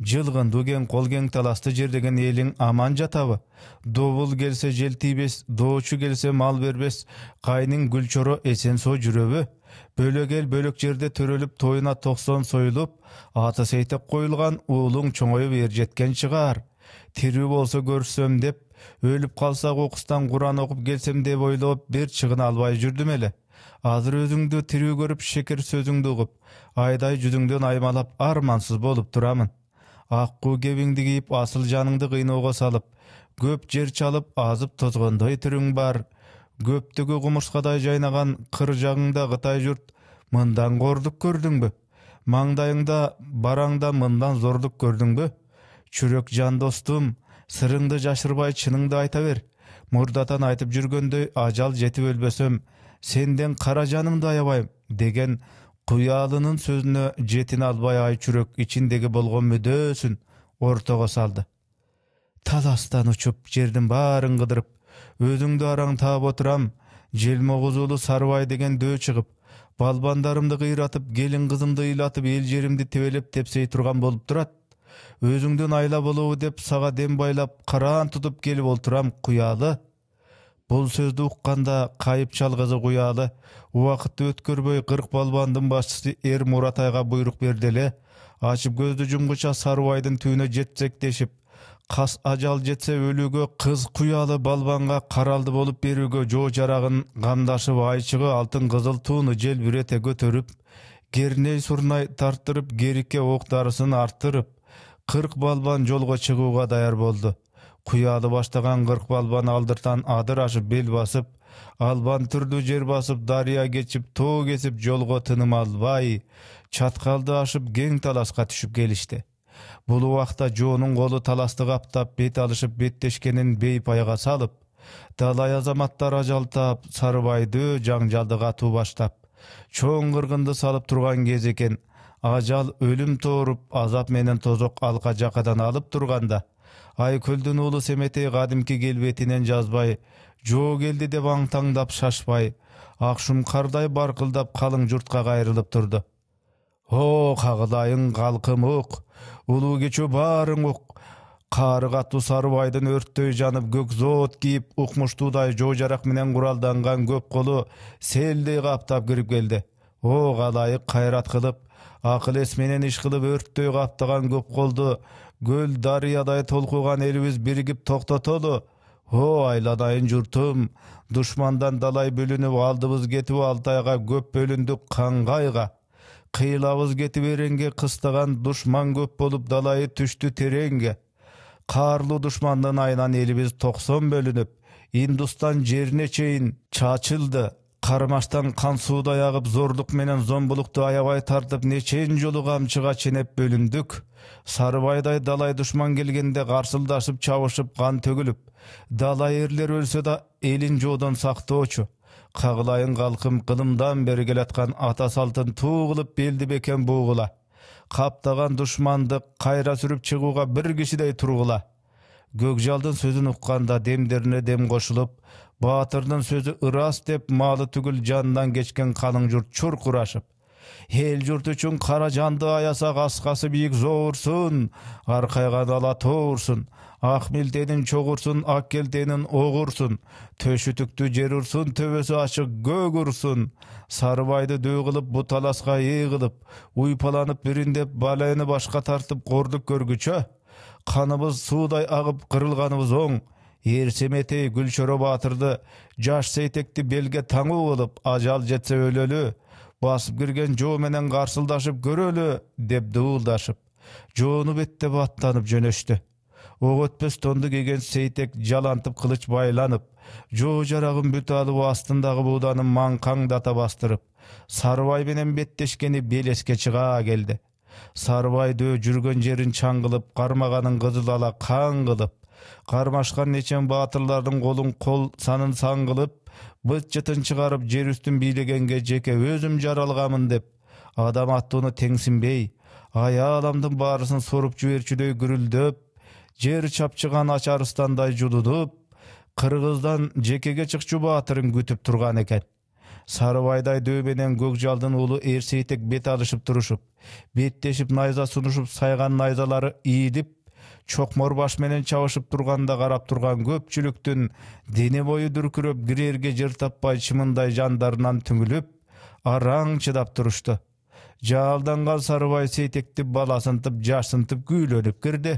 жылғын дуген қолген таласты жердеген елің аман жатабы добул келсе жел тийбес доочу келсе мал бербес қайның гүлчоро эсен со жүрөбү бөлөк эл бөлөк жерде төрөлүп тоюна токсон союлуп аты сейтеп коюлган уулуң чоңоюп эр жеткен шығар. тирүү болсо көрсөм деп өлүп калса кокустан куран окуп келсем деп ойлоп бир чыгына албай жүрдүм эле азыр өзүңдү тирүү көрүп шекер сөзүңдү угуп айдай жүзүңдөн аймалап армансыз болуп турамын аккуу кебиңди кийип асыл жаныңды кыйноого салып көп жер чалып азып тозгондой түрүң бар көптөгү кумурскадай жайнаган кыр жагыңда кытай журт мындан кордук көрдүңбү маңдайыңда бараңда мындан зордук көрдүңбү чүрөк жан достум сырыңды жашырбай чыныңды айта бер мурдатан айтып жүргөндөй ажал жетип өлбөсөм сенден кара жанымды аябайм деген куялынын сөзүнө жетине албай айчүрөк ичиндеги болгон мүдөөсүн ортого салды таластан учуп жердин баарын кыдырып өзүңдү араң таап отурам желмогуз уулу сарыбай деген дөө чыгып балбандарымды кыйратып келин кызымды ыйлатып эл жеримди тебелеп тепсей турган болуп турат өзүңдөн айла болобу деп сага дем байлап караан тутуп келип олтурам куялы бул сөздү укканда кайыпчал кызы куялы убакытты өткөрбөй кырк балбандын башчысы эр муратайга буйрук берди эле ачып көздү жумгуча сарыбайдын түбүнө жетсек дешип кас ажал жетсе өлүүгө кыз куялы балбанга каралды болуп берүүгө жоо жарагын камдашып айчыгы алтын кызыл тууну желбирете көтөрүп керней сурнай тарттырып керикке ок дарысын арттырып 40 балбан жолға чыгууга даяр болды. Құялы баштаган 40 балбан алдыртан адыр ашып бел басып, албан түрдүү жер басып, дария кечип, тоо кесип жолға тыным албай, чатқалды ашып кең таласқа түшіп келишти. Бұл уақта жоның қолы таласты қаптап, бет алышып беттешкенін бейпайға салып, далай азаматтар ажалтап, сарыбайды жаңжалдыға ту баштап, чоң қырғынды салып тұрған кез екен ажал өлүм торып, азап менен тозок алка жакадан алып турганда айкөлдүн уулу семетей кадимки келбетинен жазбай жоо келди деп аңтаңдап шашпай Ақшым қардай кардай баркылдап калың журтка кайрылып турду о кагылайын калкым ук улуу кечөө баарың ук каары катуу сарыбайдын өрттөй жанып көк зоот кийип укмуштуудай жоо жарак менен куралданган көп колу селдей каптап кирип келди о калайык кайрат кылып ақыл эс менен иш кылып өрттөй каптаган көп колду көл дарыядай толкуган элибиз биригип токтотолу о айладайын жұртым, душмандан далай бөлініп, алдыбыз кетип алтайга көп бөлүндүк қанғайға. кыйлабыз кетіп эреңге кыстаган душман көп болып, далайы түшті тереңге каарлуу душмандын айынан элибиз токсон бөлүнүп индустан жерине чейин чачылды кармаштан қан суудай агып зордук менен зомбулукту аябай тартып нечен жолу камчыга ченеп бөлүндүк сарыбайдай далай душман келгенде карсылдашып чабышып кан төгүлүп далай ерлер өлсө да элин жоодон сактоочу кагылайын калкым кылымдан бери келаткан ата салтын туу кылып белди бекем буугула каптаган душманды кайра сүрүп чыгууга бир кишидей тургула көкжалдын сөзүн укканда демдерине дем кошулуп батырдын сөзі ырас деп малы түгүл жанынан кечкен қаның жұрт чур құрашып ел жұрт үшін қара жанды аяса асқасы биік зоурсун арқайған ала тоғырсын ақ мелтенін чоғырсын ақ оғырсын төшітікті жер урсун, төбесі ашық көк ұрсын сарыбайды кылып, қылып бұталасқа ие қылып ұйпаланып біріндеп балайны башқа тартып кордук көргүчө қаныбыз судай ағып қырылғаныбыз оң эрсеметей гүлчоро батырды жаш сейтекти белге таңу кылып ажал жетсе өлөлү басып кирген жоо менен карсылдашып көрөлү деп дуулдашып жоону беттеп аттанып жөнөштү ок өтпөс тонду кийген сейтек жалантып кылыч байланып жоо жарагын бүт алып астындагы бууданын маңкаңдата бастырып сарыбай менен беттешкени белеске чыга келди сарыбай дөө жүргөн жерин чаң кылып кармаганын кызыл ала кан кылып кармашкан нечен баатырлардын колун кол санын сан кылып быт жытын чыгарып жер үстүн бийлегенге жеке өзүм жаралгамын деп адам аттууну теңсинбей адамдын баарысын соруп жиберчүдөй гүрүлдөп жер чапчыган арыстандай жудудуп кыргыздан жекеге чыкчу баатырын күтүп турган экен сарыбайдай дөө менен көкжалдын уулу эрсейтек бет алышып турушуп беттешип найза сунушуп сайган найзалары ийилип чокмор баш менен чабышып турганда карап турган көпчүлүктүн дене бою дүркүрөп кирерге жер таппай чымындай жандарынан түңүлүп араң чыдап турушту жаалданган сарыбай сейтекти баласынтып жашынтып күйлөнүп кирди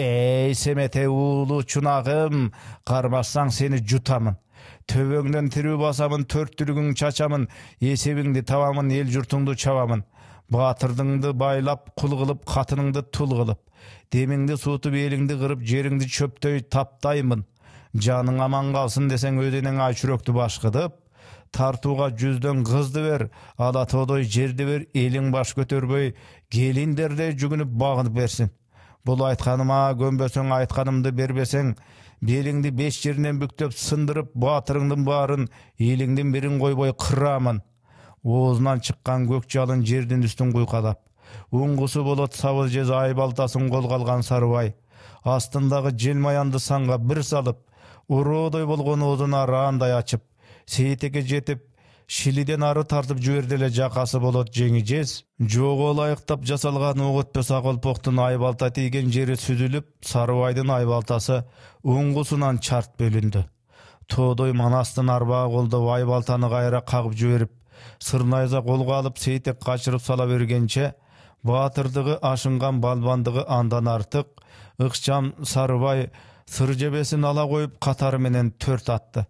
эй семете уулу чунагым кармашсаң сени жутамын төбөңдөн тирүү басамын төрт түлүгүң чачамын эсебиңди табамын эл журтуңду чабамын батырдыңды байлап құл қылып қатыныңды тұл қылып деміңді суытып еліңді қырып жеріңді шөптей таптаймын жаның аман қалсын десең өденең айшүректі баш қыдып. тартуға жүзден қызды бер алатаудай жерді бер елің баш көтербей де жүгініп бағынып берсін бұл айтқаныма көнбесең айтқанымды бербесең беліңді бес жерінен бүктеп сындырып батырыңның барын еліңнің бірін қойбай қырамын оозунан чыккан көк жалын жердин үстүн куйкалап уңгусу болот сабыз жез айбалтасын балтасын колго алган сарыбай астындагы желмаянды санга бир салып ороодой болгон оозун араандай ачып сейтекке жетип шилиден ары тартып жиберди эле жакасы болот жеңи жез жоого ылайыктап жасалган ок өтпөс ак айбалта тийген жери сүзүлүп сарыбайдын айбалтасы оңгусунан чарт бөлүндү тоодой манастын арбагы колдоп айбалтаны кайра кагып жиберип сырнайза қолға алып сейтек қашырып сала бергенше батырдығы ашынған балбандығы андан артық ықшам сарыбай сыр жебесін ала қойып қатарыменен төрт атты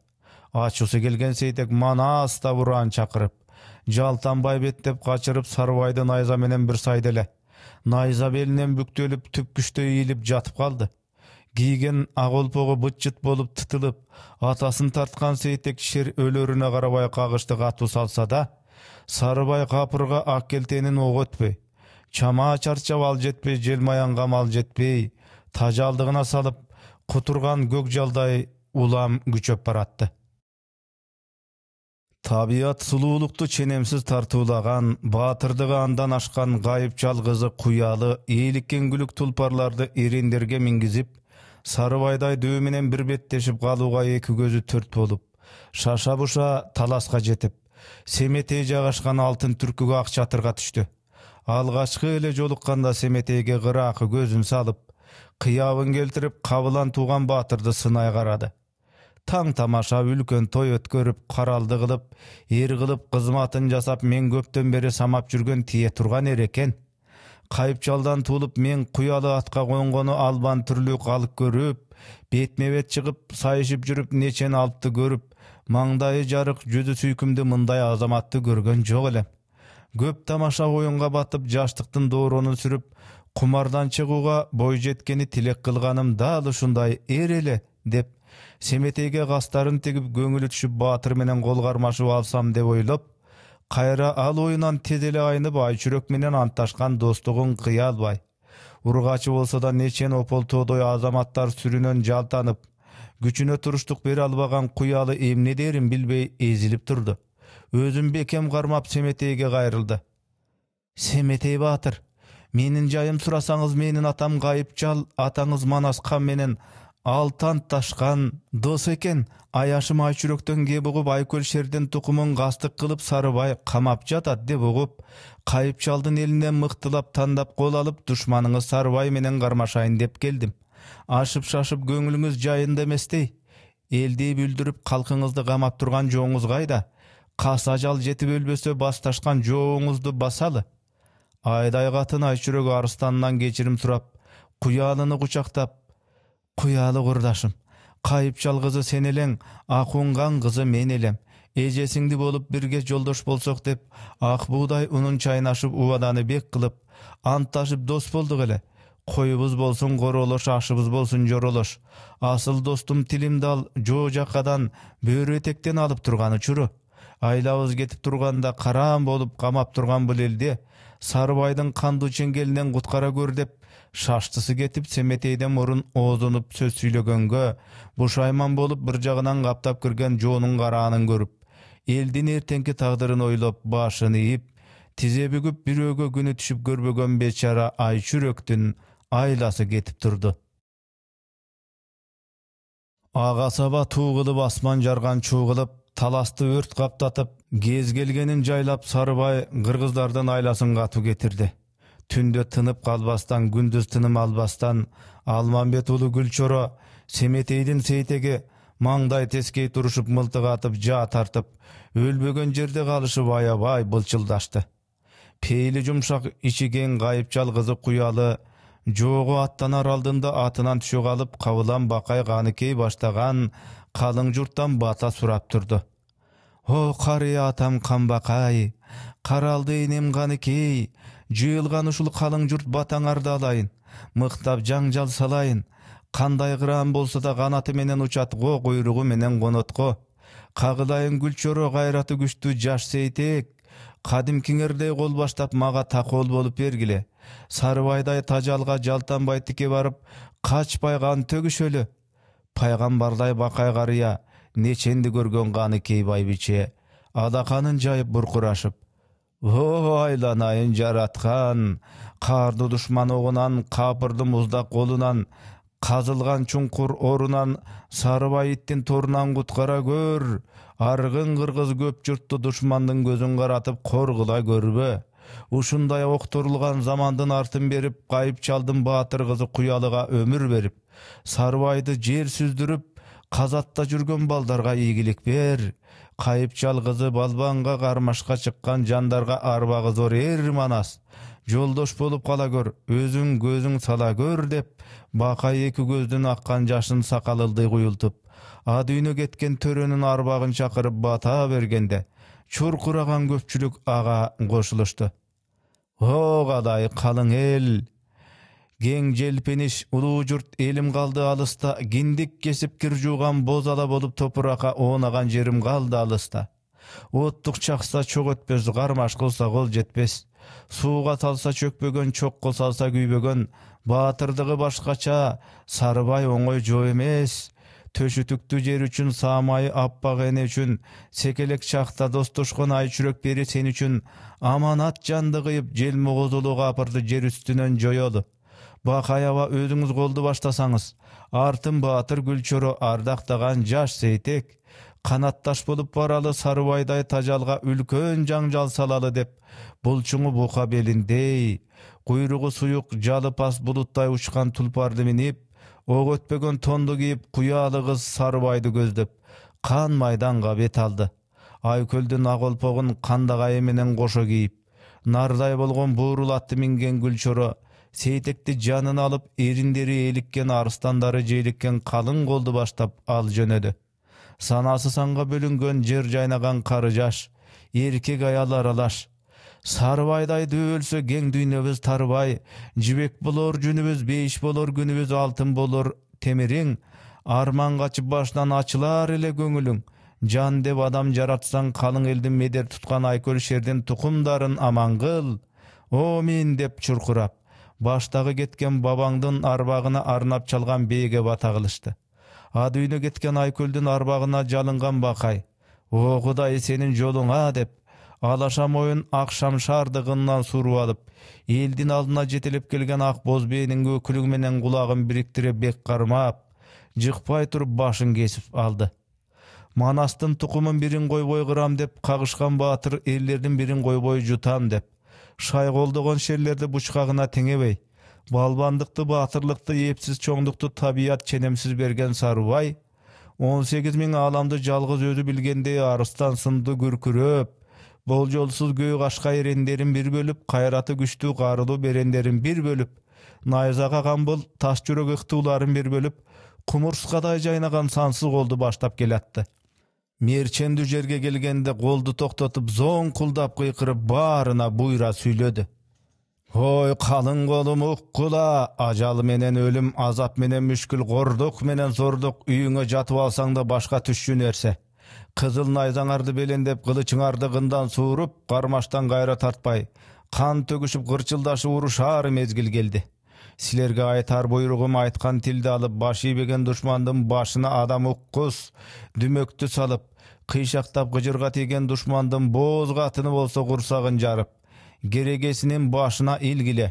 ашусы келген сейтек манас та ұран шақырып жалтанбай беттеп қашырып сарыбайды менен бір сайды эле найза белінен бүктөлүп түпкүчтөй иіліп жатып қалды кийген ак олпого болып болуп тытылып атасын тартқан сейтек шер өлөрүнө қарабай қағышты қату салса да сарыбай қапырға ақ келтенін огу өтпөй чама чарчап ал жетпей желмаянга мал жетпей тажалдығына салып құтырған көк жалдай улам күчөп баратты табият сулуулукту ченемсиз тартуулаган баатырдыгы андан ашкан гайып жалгызы куялы күлүк тулпарларды эрендерге мингизип сарыбайдай дөменен бір беттешіп қалуға екі көзі төрт болып шаша бұша таласқа жетіп семетей жағашқан алтын түркіге ақ шатырға түшті алғашқы эле жолыққанда семетейге қырақы көзін салып қиябын келтіріп қабылан туған батырды сынай қарады таң тамаша үлкен той өткөрүп қаралды кылып ер кылып қызматын жасап мен көптен бері самап жүрген тие тұрған эр кайыпчалдан туулуп мен куялы атка конгону албан түрлүү калк көрүп бетме бет чыгып сайышып жүрүп нечен алпты көрүп маңдайы жарык жүзү сүйкүмдүү мындай азаматты көргөн жок элем көп тамаша оюнга батып жаштыктын дооронун сүрүп кумардан чыгууга бой жеткени тилек кылганым дал ушундай эр эле деп семетейге кастарын тигип көңүлү түшүп баатыр менен кол кармашып алсам деп ойлоп кайра ал ойынан тез эле айныбай жүрөк менен антташкан достугун кыя албай ургачы болсо да нечен ополтоодой азаматтар сүрүнөн жалтанып күчүнө туруштук бере албаган куялы эмне дээрин билбей эзилип турду өзүн бекем кармап семетейге кайрылды семетей баатыр менин жайым сурасаңыз менин атам кайыпчал атаңыз манас хан менен алтан ташқан дос екен аяшым жүректен кеп ұғып айкөл шерден тұқымын қастық қылып сарыбай қамап жатат деп ұғып қайып елінен мықтылап таңдап қол алып душманыңыз сарыбай менен қармашайын деп келдім ашып шашып көңіліңіз жайында еместей элди бүлдүрүп калкыңызды камап турган жооңуз кайда кас ажал жетип өлбөсө бас ташкан басалы айдай катын айчүрөк арыстанынан кечирим сурап куялыны кучактап куялы курдашым кайыпжал кызы сен элең акунган кызы мен элем эже сиңди болуп бирге жолдош болсок деп ак буудай унун чайнашып убаданы бек кылып антташып дос болдук эле коюбуз болсун королош ашыбыз болсун жоролош асыл достум тилимди ал жоо жакадан бөрү этектен алып турган учуру айлабыз кетип турганда караан болуп камап турган бул элди сарыбайдын кандуу чеңгелинен куткара көр деп шаштысы кетип семетейден мурун оозунуп сөз сүйлөгөнгө бушайман болуп бир жагынан каптап кирген жоонун караанын көрүп элдин эртеңки тагдырын ойлоп башын ийип тизе бүгүп бирөөгө күнү түшүп көрбөгөн бечара айчүрөктүн айласы кетип турду ага саба туу кылып асман жарган чуу кылып таласты өрт каптатып кез келгенин жайлап сарыбай кыргыздардын айласын катуу кетирди түнде тынып қалбастан күндіз тыным албастан алмамбет ұлы гүлчоро семетейдин сейтеге маңдай тескей тұрышып, мылтык атып жа тартып өлбеген жерде қалышып аябай былчылдашты Пейлі жұмшақ ішіген кең жалғызы құялы, куялы жоогу аттанар алдында атынан түшө калып кабылан бақай каныкей баштаған қалың жұрттан бата сурап турду о карыя атам қамбақай, қаралды инем каныкей жыйылган ушул калың журт батаңарды алайын мыктап жаңжал салайын кандай кыраан болсо да канаты менен учат го куйругу менен конот ко кагылайын гүлчоро кайраты күчтүү жаш сейтээк кадимкиңердей кол баштап мага такол болуп бергиле сарыбайдай тажалга жалтанбай тике барып качпай кан төгүшөлү пайгамбардай бакай карыя неченди көргөн каныкей байбиче алаканын жайып буркурашып о айланайын жараткан каарды душман огунан капырды муздак колунан казылган чуңкур орунан сарыбай иттин торунан куткара көр аргын кыргыз көп журтту душмандын көзүн каратып кор кыла көрбө ушундай окторулган замандын артын берип кайып чалдын баатыр кызы куялыга өмүр берип сарыбайды жер сүздүрүп казатта жүргөн балдарга ийгилик бер Қайып жалғызы балбанға кармашка чыккан жандарга арбағы зор эр манас жолдош болып қала көр өзің көзің сала көр деп бакай эки көздөн аккан жашын құйылтып куюлтуп дүйнө кеткен төрөнүн арбағын чакырып бата бергенде чуркураган көпчүлүк аға кошулушту о кадай қалың эл кең желпиниш улуу журт элим калды алыста киндик кесип кир жууган боз ала болуп топуракка оонаган жерим калды алыста оттук чакса чок өтпөс кармаш кылса кол жетпес сууга салса чөкпөгөн чокко салса күйбөгөн баатырдыгы башкача сарыбай оңой жоо эмес төшүтүктүү жер үчүн саамайы аппак эне үчүн секелек чакта достошкон ай чүрөк пери сен үчүн аманат жанды кыйып желмогоз улуу капырды жер үстүнөн жоелу бакаяба өзүңүз колду баштасаңыз артын баатыр гүлчөрө ардактаган жаш сейтек канатташ болуп баралы сарыбайдай тажалга үлкөн жаңжал салалы деп булчуңу бука белиндей куйругу суюк жалы пас булуттай учкан тулпарды минип ок өтпөгөн тонду кийип куялы кыз сарыбайды көздөп кан майданга бет алды айкөлдүн ак олпогун кандагайы менен кошо кийип нардай болгон буурул атты минген гүлчөрө сейтекти жанына алып эриндери ээликкен арыстандары желиккен калың колду баштап ал жөнөдү санасы санга бөлүнгөн жер жайнаган кары жаш эркек аял аралаш сарыбайдай дөөлсө кең дүйнөбүз тарбай жібек болор жүнүбүз бейиш болор күнүбүз алтын болор темириң арман качып башынан ачылар эле көңүлүң жан деп адам жаратсаң қалың елді медер тұтқан айкөл шерден тұқымдарын аман қыл омин деп чұрқырап баштагы кеткен бабаңдын арбагына арнап чалган бээге бата кылышты адүйнө кеткен айкөлдүн арбагына жалынган бакай о кудай сенин жолуңа деп алаша моюн акшамшаарды шаардыгынан суруп алып элдин алдына жетелеп келген ак боз бээнин өкүлүгү менен кулагын бириктире бек кармап жыкпай туруп башын кесип алды манастын тукумун бирин койбой кырам деп кагышкан баатыр эрлердин бирин койбой жутам деп шай колдогон шерлерди бучкагына теңебей балбандыкты баатырлыкты эпсиз чоңдукту табият ченемсиз берген сарыбай он сегиз миң ааламды жалгыз өзү билгендей арыстан сынды күркүрөп болжолсуз көй кашка эрендерин бир бөлүп кайраты күчтүү карылуу берендерин бир бөлүп найзага камбыл таш жүрөк ыктууларын бир бөлүп кумурскадай жайнаган сансыз колду баштап келатты мерчендүү жерге келгенде колду токтотуп зоңкулдап кыйкырып баарына буйра сүйлөдү ой қалың қолым ұққұла ажал менен өлім азап менен мүшкіл қордық менен зордық үйіңе жатып алсаң да башқа нерсе қызыл найзаңарды белендеп қылычыңарды қындан суырып қармаштан қайра тартпай қан төгішіп қырчылдашып шары мезгіл келді силерге айтар буйругум айтқан тилди алып баш ийбеген душмандын башына адам уккус дүмөктү салып кыйшактап кыжырга тийген душмандын боз катыны болсо құрсағын жарып керегесинин башына илгиле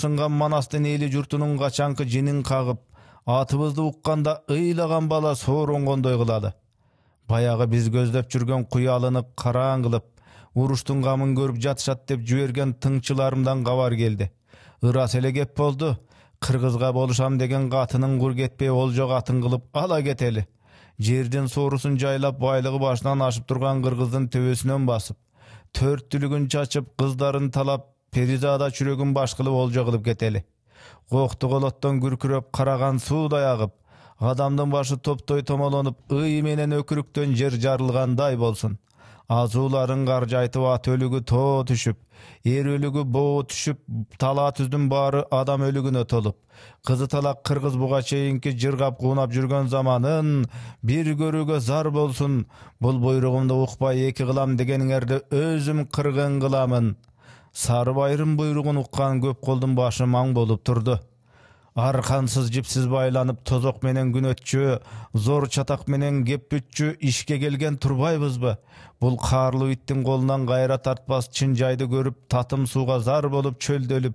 сынған манастың елі журтунун качанкы жинин қағып, атыбызды ұққанда ыйлаған бала сооронгондой қылады баяғы біз көздөп жүрген куялыны қараң кылып уруштун камын көрүп жатышат деп жіберген тыңчыларымдан кабар келді. ырас эле кеп болду кыргызга болушам деген қатының құр кетпей жоқ катын қылып ала кетели жердин соорусун жайлап байлыгы башынан ашып турган кыргыздын төбөсүнөн басып төрт түлүгүн чачып кыздарын талап перизада чүрөгүн баш кылып олжо кылып кетели кокту колоттон күркүрөп караган суудай агып адамдын башы топтой томолонуп ый менен өкүрүктөн жер жарылгандай болсун Азууларын каржайтып ат өлүгү тоо түшүп эр өлүгү боо түшүп талаа түздүн баары адам өлүгүнө толуп кызы талак кыргыз буга чейинки жыргап куунап жүргөн заманын бир көрүүгө зар болсун бул буйругумду укпай эки кылам дегениңерди өзүм кыргын кыламын сары байрым буйругун уккан көп колдун башы маң болуп турду арқансыз жіпсіз байланып тозоқ менен күн өтчү зор чатак менен кеп бүтчү ишке келген турбайбызбы бул каарлуу иттин колунан кайра тартпас чын жайды көрүп татым сууга зар болуп чөлдөлүп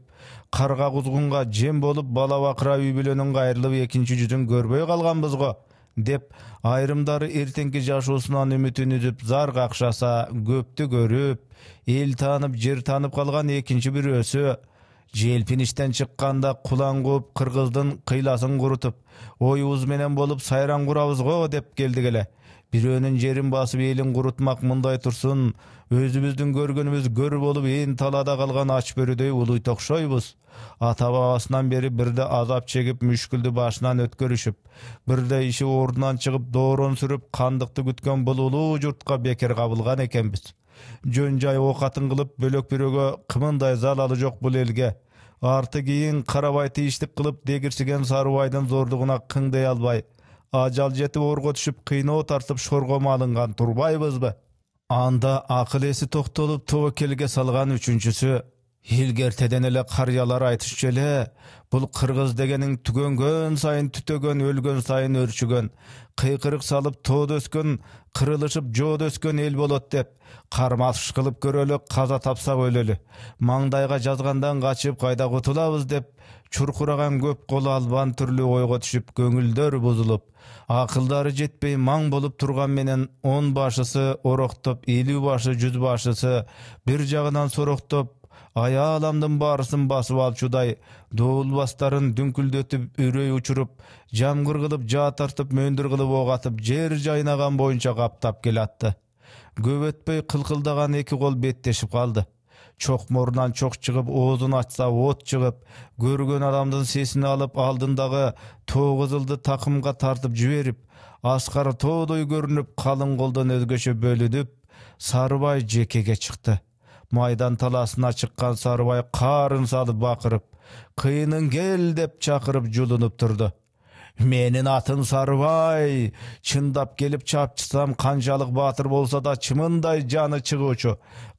карга кузгунга жем болуп бала бакыра үй бүлөнүн кайрылып экинчи жүзүн көрбөй калганбыз го деп айрымдары эртеңки жашоосунан үмүтүн үзүп зар какшаса көптү көрүп эл таанып жер таанып калган экинчи бирөөсү желпиништен чыкканда кулан кууп кыргыздын кыйласын курутуп оюбуз менен болуп сайран курабыз го деп келдик эле бирөөнүн жерин басып элин курутмак мындай турсун өзүбүздүн көргөнүбүз көр болуп эн талаада калган ач бөрүдөй улуйт окшойбуз ата бабасынан бери бирде азап чегип мүшкүлдү башынан өткөрүшүп бирде иши ордунан чыгып доорун сүрүп кандыкты күткөн бул улуу журтка бекер кабылган экенбиз жөн жай оқатын қылып бөлек бирөөгө қымындай залалы жоқ бұл елге арты кейін қарабай тиіштік қылып дегірсіген сарыбайдың зордығына қыңдай албай ажал жетіп орға түшіп кыйноо тартып шорго малынған турбайбызбы анда ақыл есі тоқталып тәуекелге салған үшіншісі Елгертеден эле карыялар айтыш эле бұл қырғыз дегенің түгөнгөн сайын түтеген өлгөн сайын өршіген, қиқырық салып тоды өскен, қырылышып жоодо өскөн эл болот деп, кармаш кылып көрөлү қаза тапсак өлөлү Маңдайға жазғандан качып кайда кутулабыз деп, чуркураган көп колу албан түрлі ойго түшіп, көңілдер бузулуп ақылдары жетпей маң болып тұрған менен он башысы ороктоп элүү башы жүз башысы бир жағынан сороктоп аяламдын баарысын басып алчудай дуулбастарын дүңкүлдөтүп үрөй учуруп жамгыр кылып жаа тартып мөндүр кылып ок атып жер жайнаган боюнча каптап келатты көп өтпөй кылкылдаган эки кол беттешип калды чокморунан чок чыгып оозун ачса от чыгып көргөн адамдын сесин алып алдындагы тоо кызылды такымга тартып жиберип аскар тоодой көрүнүп калың колдон өзгөчө бөлүнүп сарыбай жекеге чыкты майдан таласына шыққан сарыбай қарын салып бақырып қиының кел деп шақырып жұлынып тұрды менің атым сарыбай шындап келіп чапчысам қаншалық батыр болса да чымындай жаны чыгуучу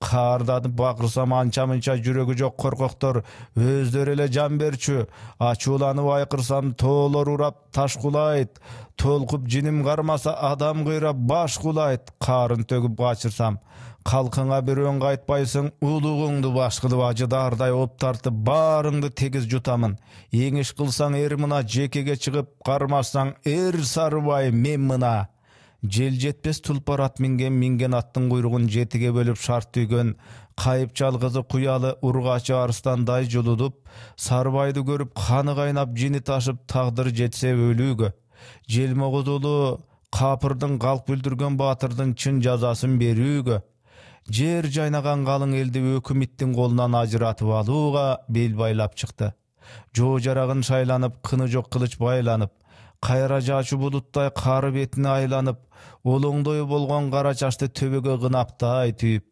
қарданып бақырсам анча мынча жүрегі жоқ қорқақтар өздері эле жан берчү ачууланып айқырсам тоолор урап таш кулайт толкуп жиним кармаса адам кыйрап баш кулайт қарын төгіп қашырсам халқыңа бір өң қайтпайсың ұлығыңды башқылып ажыдардай оп тартып барыңды тегіз жұтамын еңіш қылсаң ер мына жекеге шығып қармасаң ер сарыбай мен мына жел жетпес тұлпар ат мінген мінген аттың құйрығын жетіге бөліп шарт түйген қайып жалғызы құялы ұрғашы арыстандай жұлыдып сарыбайды көріп қаны қайнап жіні ташып тағдыр жетсе өлуге желмоғыз ұлы қапырдың қалқ бүлдірген батырдың шын жазасын беруге жер жайнаған қалың элди өкмөттүн колунан ажыратып алууга бел байлап чыкты жоо жарағын шайланып кыны жоқ қылыч байланып кайра жаачу булуттай кары бетине айланып олоңдой болгон кара чачты төбөгө кынаптай түйүп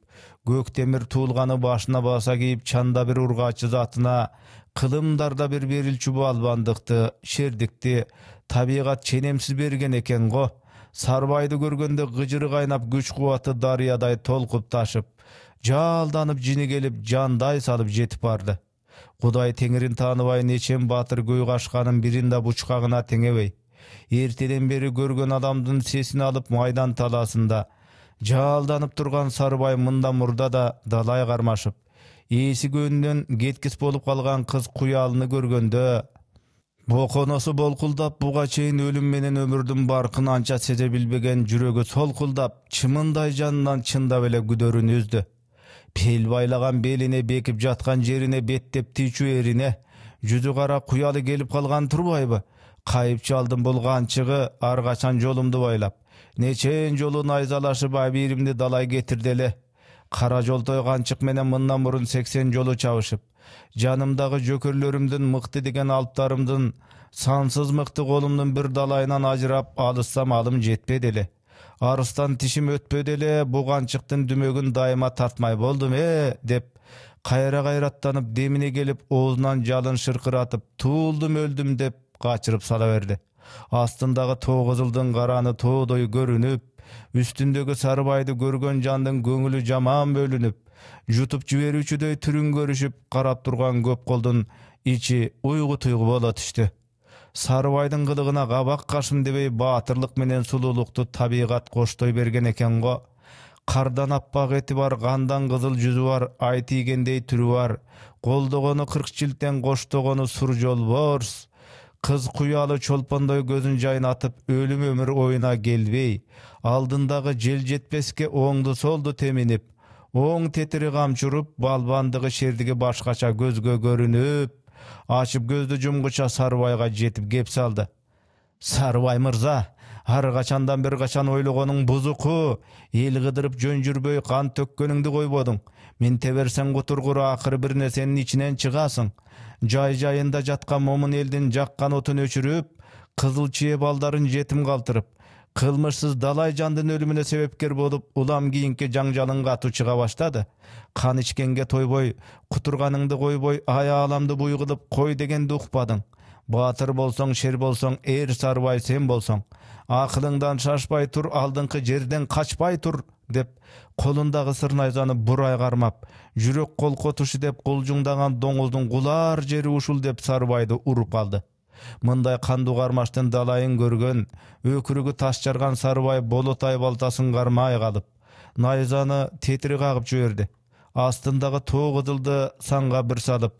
көк темир туулганы башына баса кийип чанда бир ургаачы затына кылымдарда бир берилчү балбандыкты шердикти табиғат ченемсиз берген экен го сарбайды көргенде гыжыры кайнап күч кубаты дарыядай толкуп ташып жаалданып жини келип жандай салып жетип барды кудай теңирин тааныбай нечен батыр көй кашканын бирин да бучкагына теңебей эртеден бери көргөн адамдын сесин алып майдан таласында. жаалданып тұрған сарбай мында мурда да далай кармашып ээси көнүнөн кеткис болуп калган кыз куялыны көргөндө бол болқылдап, бұға чейін өлім менен өмірдің барқын анча сезе білбеген жүрегі солқылдап, чымындай жанынан чындап эле күдөрүн өзді. Пел байлаған беліне бекіп жатқан жеріне беттеп тичу эрине, жүзі қара құялы келіп қалған тұрбайбы. Қайып жалдым болған чығы арғачан жолымды байлап. Нечен жолу найзалашып абиримді далай кетірделе. Қара жол тойған чық менен мыннан мұрын 80 жолу чавышып жанымдағы жөкірлерімдің мықты деген алыптарымдың сансыз мықты қолымдың бір далайынан ажырап алыссам алым жетпеді эле арыстан тишим өтпеді эле чықтың дүмөгүн дайыма тартмай болдум э деп Қайра қайраттанып деміне келіп оозунан жалын шыркыратып туулдум өлдім деп качырып сала берди Астындағы тоо кызылдын караны тоодой көрүнүп үстүндөгү сарыбайды көргөн жандын көңүлү жаман бөлүнүп жутуп жиберүүчүдөй түрүн көрүшүп карап турган көп колдун ичи уйгу туйгу боло түштү сарыбайдын кылыгына кабак кашым дебей баатырлык менен сулуулукту табигат коштой берген экен го кардан аппак эти бар кандан кызыл жүзү бар ай тийгендей түрү бар колдогону кырк жилтен коштогону сур жолборс кыз куялы чолпондой көзүн жайнатып өлүм өмүр оюна келбей алдындагы жел жетпеске оңду солду теминип оң тетири камчы уруп балбандыгы шердиги башкача көзгө көрүнүп ачып көздү жумгуча сарыбайга жетип кеп салды сарыбай мырза ар качандан бир качан ойлогонуң бузуку эл кыдырып жөн жүрбөй кан төккөнүңдү койбодуң минте берсең кутур акыры бир нерсенин ичинен чыгасың жай жайында жаткан момун элдин жаккан отун өчүрүп кызыл чие балдарын жетим калтырып кылмышсыз далай жандын өлүмүнө себепкер болуп улам кийинки жаңжалынга чыга баштады кан ичкенге тойбой кутурганыңды койбой ая буй кылып кой дегенди укпадың батыр болсоң шер болсоң эр сарбай сен болсоң акылыңдан шашпай тур алдыңкы жерден качпай тур деп колундагы сырнайзаны найзаны бурай кармап жүрөк колкотушу деп кулжуңдаган доңуздун кулар жери ушул деп сарбайды уруп калды мындай қанду кармаштын далайын көрген, өкірігі тас жарған сарыбай болотай балтасын қармай қалып, найзаны тетірі қағып жиберди Астындағы тоо кызылды бір салып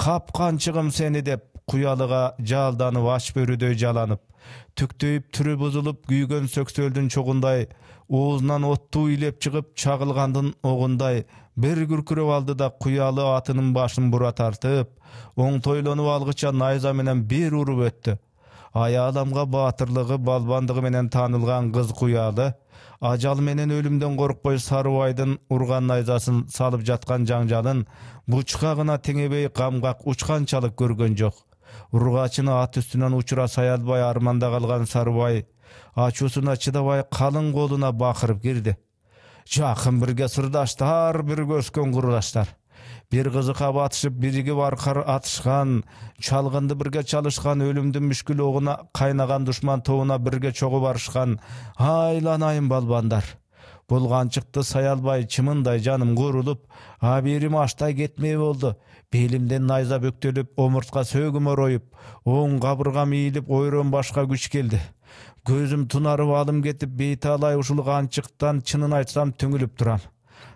салып қаншығым сені деп куялыга жалданып ач бөрүдөй жаланып түктөйүп түрү бузулуп күйгөн сөксөлдүн чогундай оозунан оттуу илеп чыгып чагылгандын оғындай Бір күркүрөп алды да құялы атының башын бұра тартып оңтойлонуп алгыча найза менен бир өтті. өттү адамға батырлығы балбандығы менен танылған қыз құялы, ажал менен өлімден коркпой сарыбайдын урган найзасын салып жатқан жаңжалын бучка теңебей камгак учканчалык көргөн жоқ. Ұрғачыны ат үстүнөн учура саялбай арманда калган сарыбай ачуусуна чыдабай калың колуна бакырып кирди жақын бірге сырдаштар бірге өскен құрдаштар бір қызыққа батышып бірге барқар атышқан чалғынды бірге чалышқан өлімді мүшкіл оғына қайнаған душман тоуына бірге чоғы арышқан айланайын балбандар бұл қаншықты саялбай чымындай жаным құрылып аберім аштай кетмей болды белімден найза бөктіліп, омыртқа сөгім оройып оң қабырғам иіліп ойрон башқа күш келді көзім тунарып алым кетіп бейталай ұшыл чықтан, чынын айтсам түңіліп тұрам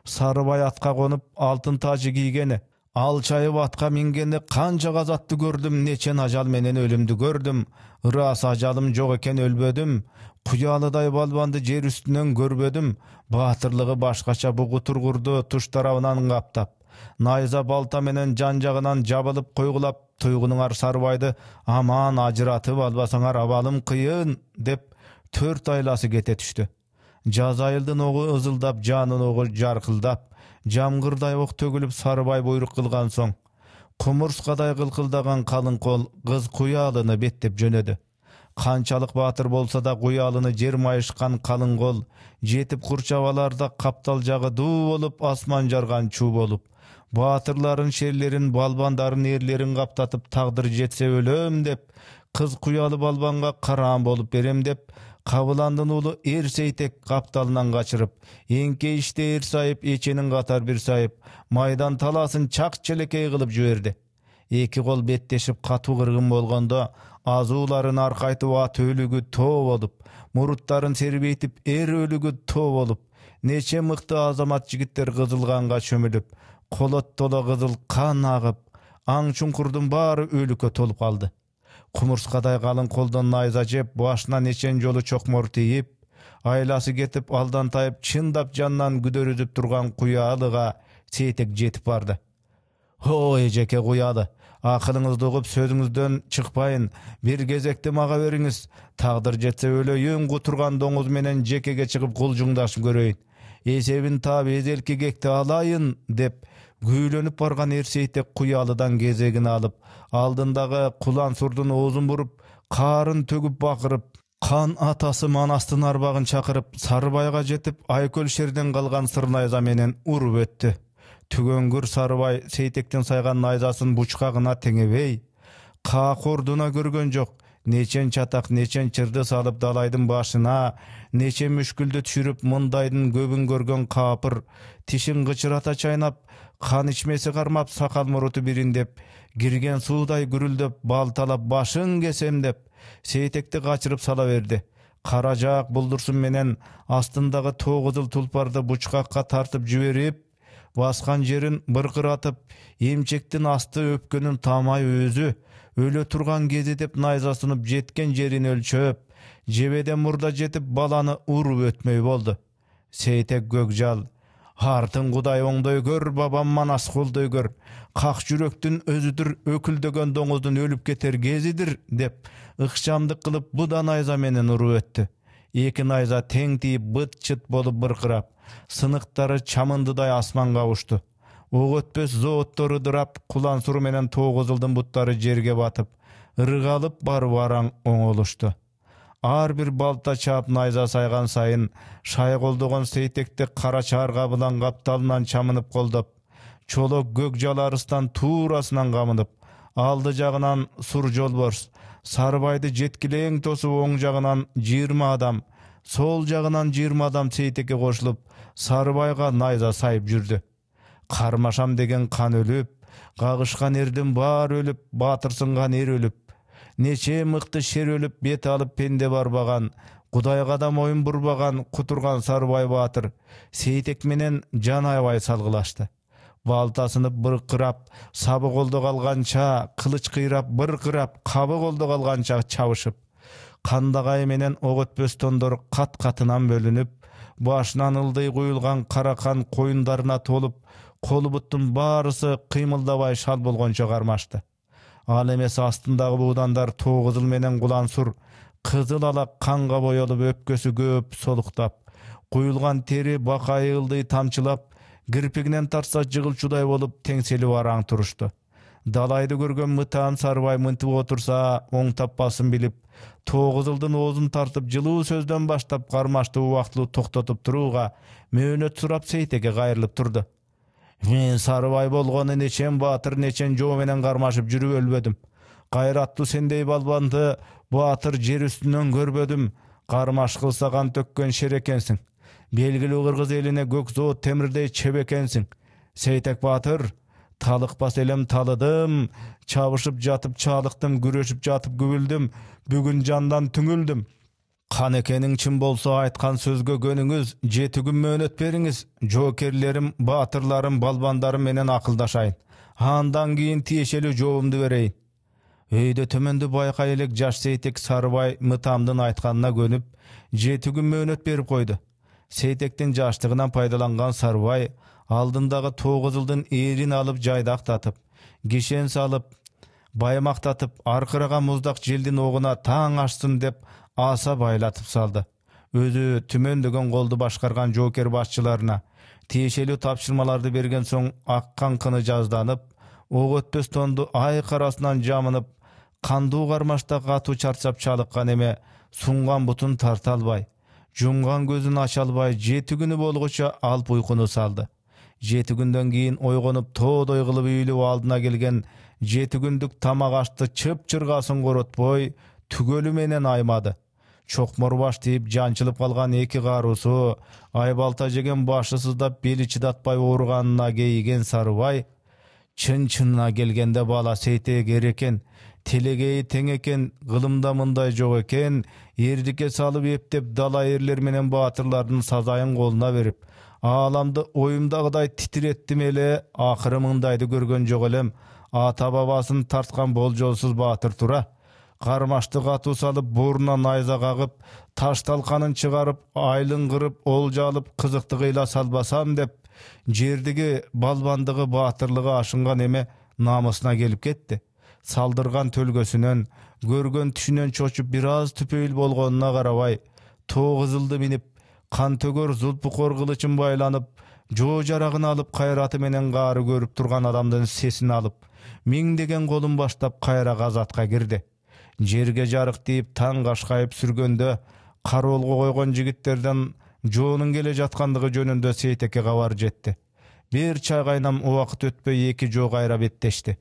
сарыбай атқа қонып алтын тажы кигені ал чайып атқа мінгені қанша қазатты көрдім нечен ажал менен өлімді көрдім Рас ажалым жоқ екен өлбөдім құялыдай балбанды жер үстінен көрбөдім батырлығы башқаша бұғы тұрғырды тұш тарабынан қаптап найза балта менен жан жагынан жабылып куйгулап туйгунуңар сарбайды аман ажыратып албасаңар абалым кыйын деп төрт айласы кете түштү жазайылдын огу ызылдап жанын огу жаркылдап жамгырдай ок төгүлүп сарыбай буйрук кылган соң кумурскадай кылкылдаган калың кол кыз куялыны беттеп жөнөдү канчалык батыр болса да куялыны жер майышқан калың қол жетіп курчап аларда қаптал жағы дуу болып асман жарған чуу болып батырларын шерлерін балбандарын ерлерін қаптатып тағдыр жетсе өлем деп қыз құялы балбанға қаран болып берем деп қабыландын ұлы ер сейтек қапталынан қашырып еңкейіште ер сайып еченің қатар бір сайып майдан таласын чақ челекей қылып жіберді екі қол беттешіп қату қырғын болғанда азуларын арқайтып ат өлігі то болып мұрыттарын сербейтіп ер өлігі то болып нече мықты азамат жігіттер қызылғанға шөміліп колот толо кызыл кан агып аң чуңкурдун баары өлүккө толуп калды кумурскадай калың колдон найза жеп башына нечен жолу чокмор тийип айласы кетип алдантайып чындап жанынан күдөр үзүп турган куялыга сейтек жетип барды о эжеке куялы акылыңызды угуп сөзүңүздөн чыкпайын бир кезекти мага бериңиз тагдыр жетсе өлөйүн кутурган доңуз менен жекеге чыгып кулжуңдашып көрөйүн эсебин таап эзелки кекти алайын деп барган барған сейтек құялыдан кезегін алып алдындағы құлан сұрдың озын бұрып қарын төгіп бақырып қан атасы манастың арбағын шақырып сарыбайға жетіп шерден қалған сыр найзаменен ұрып өтті түгенгір сарыбай сейтектен сайған найзасын бұчқағына теңебей ей қақ ордына көрген жоқ нечен чатак нечен чырды салып далайдың башына нече мүшкүлдү түшүрүп мындайдын көбүн көргөн каапыр тишин кычырата чайнап кан ичмеси кармап сакал муруту бириндеп кирген суудай күрүлдөп балталап башын кесем деп сейтекти качырып сала берди кара жаак булдурсун менен астындагы тоғызыл тулпарды бучкакка тартып жиберип баскан жерин быркыратып эмчектин асты өпкөнүн тамай өзү өлө турган кези деп найзасынып жеткен жерин өлчөп жебеде мурда жетип баланы уруп өтмөй болду сейтек көкжал артын құдай оңдой көр бабам манас колдой көр қақ жүректің өзідір өкілдеген доңыздың өліп кетер кезидир деп ықшамдық қылып бұ да найзаменен ұрып өтті екі найза тең тиіп быт чыт болып бырқырап сынықтары чамындыдай асманға ұшты оқ өтпес зооттары дырап құлансұры менен тоғыз жылдың бұттары жерге батып ырғалып барып араң оңолушту ар бир балта чаап найза сайған сайын шай колдогон сейтекти қара-чарға былаңгап чамынып қолдып, чолок көк жаларыстан арыстан туурасынан камынып алды жагынан сур жолборс сарыбайды жеткилең тосы оң жагынан жыйырма адам сол жағынан жыйырма адам сейтекке кошулуп сарыбайга найза сайып жүрді. Қармашам деген кан өлүп кагышкан эрдин баары өлүп батыр өлүп нече мықты шерөліп бет алып пенде барбаған құдайға да мойын бұрбаған құтырған сарыбай батыр сейтекменен жан аябай салғылашты балтасыны бұрқырап сабы қолды қалғанша қылыч қирап қырап қабы қолды қалғанша чабышып қандағай менен оқ өтпес тондор қат қатынан бөлініп башынан ылдый құйылған қарақан қойындарына толып қолы бұттың барысы қимылдабай шал болғанша қармашты ал эмес астындагы буудандар тоғыз менен кулансур кызыл ала канга боелуп өпкөсү көп солуктап куюлган тери бакайылдый тамчылап кирпигинен тартса жыгылчудай болуп теңселип араң турушту далайды көрген мытаан сарыбай мынтып отырса, оң таппасын билип тоғызылдың озын оозун тартып жылуу сөзден баштап кармашты убактылуу токтотуп турууга мөөнөт сурап сейтеке кайрылып турду мен сарыбай болғаны нечен батыр, нечен жоо менен кармашып жүрүп өлбөдүм кайраттуу сендей балбанды баатыр жер үстүнөн көрбөдүм кармаш кылса кан төккөн шер экенсиң белгилүү кыргыз элине көк зоот темирдей чеп экенсиң сейтек баатыр талыкпас элем талыдым чабышып жатып чалыктым күрөшүп жатып күбүлдүм бүгүн жандан түңүлдүм қанекенің чын болса айтқан сөзге көніңіз жеті күн беріңіз жокерлерім, батырларым балбандарым менен ақылдашайын Хандан кейін тиешелі жообумду берейін. өйдө төменді байқа элек жаш сейтек сарыбай мұтамдың айтқанына көніп, жети күн мөөнөт қойды. койду жаштығынан жаштыгынан пайдаланган сарыбай алдындагы ерін жылдын алып жайдактатып кишен салып баймактатып аркыраган мұздақ желдин оғына таң аштым деп аса байлатып салды өзі түмендігін қолды башкарган жокер башчыларына тиешелүү тапшырмаларды берген соң аққан қыны жазданып ок өтпөс тонду ай карасынан жамынып кандуу кармашта катуу чарчап чалыккан еме, сунган бутун тарта албай жумган көзүн ача албай жети күнү алп уйкуну салды жети күндөн кийин ойгонуп тоодой кылып үйүлүп алдына келген жети күндүк тамак ашты чып чыргасын коротпой түгөлү менен аймады чокмор баш тийип жанчылып калган эки каруусу айбалта жеген башы сыздап бели чыдатпай ооруганына кейиген сарыбай чын чынына келгенде бала сейте экен телегейи тең экен кылымда мындай жок экен эрдикке салып эптеп дала эрлер менен баатырлардын сазайын колуна берип ааламды оюмдагыдай титиреттим эле акыры мындайды көргөн жок элем ата бабасын тарткан болжолсуз баатыр тура қармашты қату салып бұрына найза қағып таш талқанын шығарып айлыңғырып олжа алып қызықтығыла салбасам деп жердегі балбандығы батырлығы ашынған еме намысына келіп кетті салдырған төлгөсінен көрген түшүнөн чочуп бир аз түпөйүл болгонуна карабай тоғыз ылды минип кантөгөр зулпукор кылычын байланып жоо жарағын алып қайраты менен қары көріп тұрған адамдың сесин алып деген қолын баштап қайра қазатқа кірді жерге жарык тийип таң кашкайып сүргөндө кароолго койгон жигиттерден жоонун келе жаткандыгы жөнүндө сейтекке кабар жетти бир чай кайнам убакыт өтпөй эки жоо кайра беттешти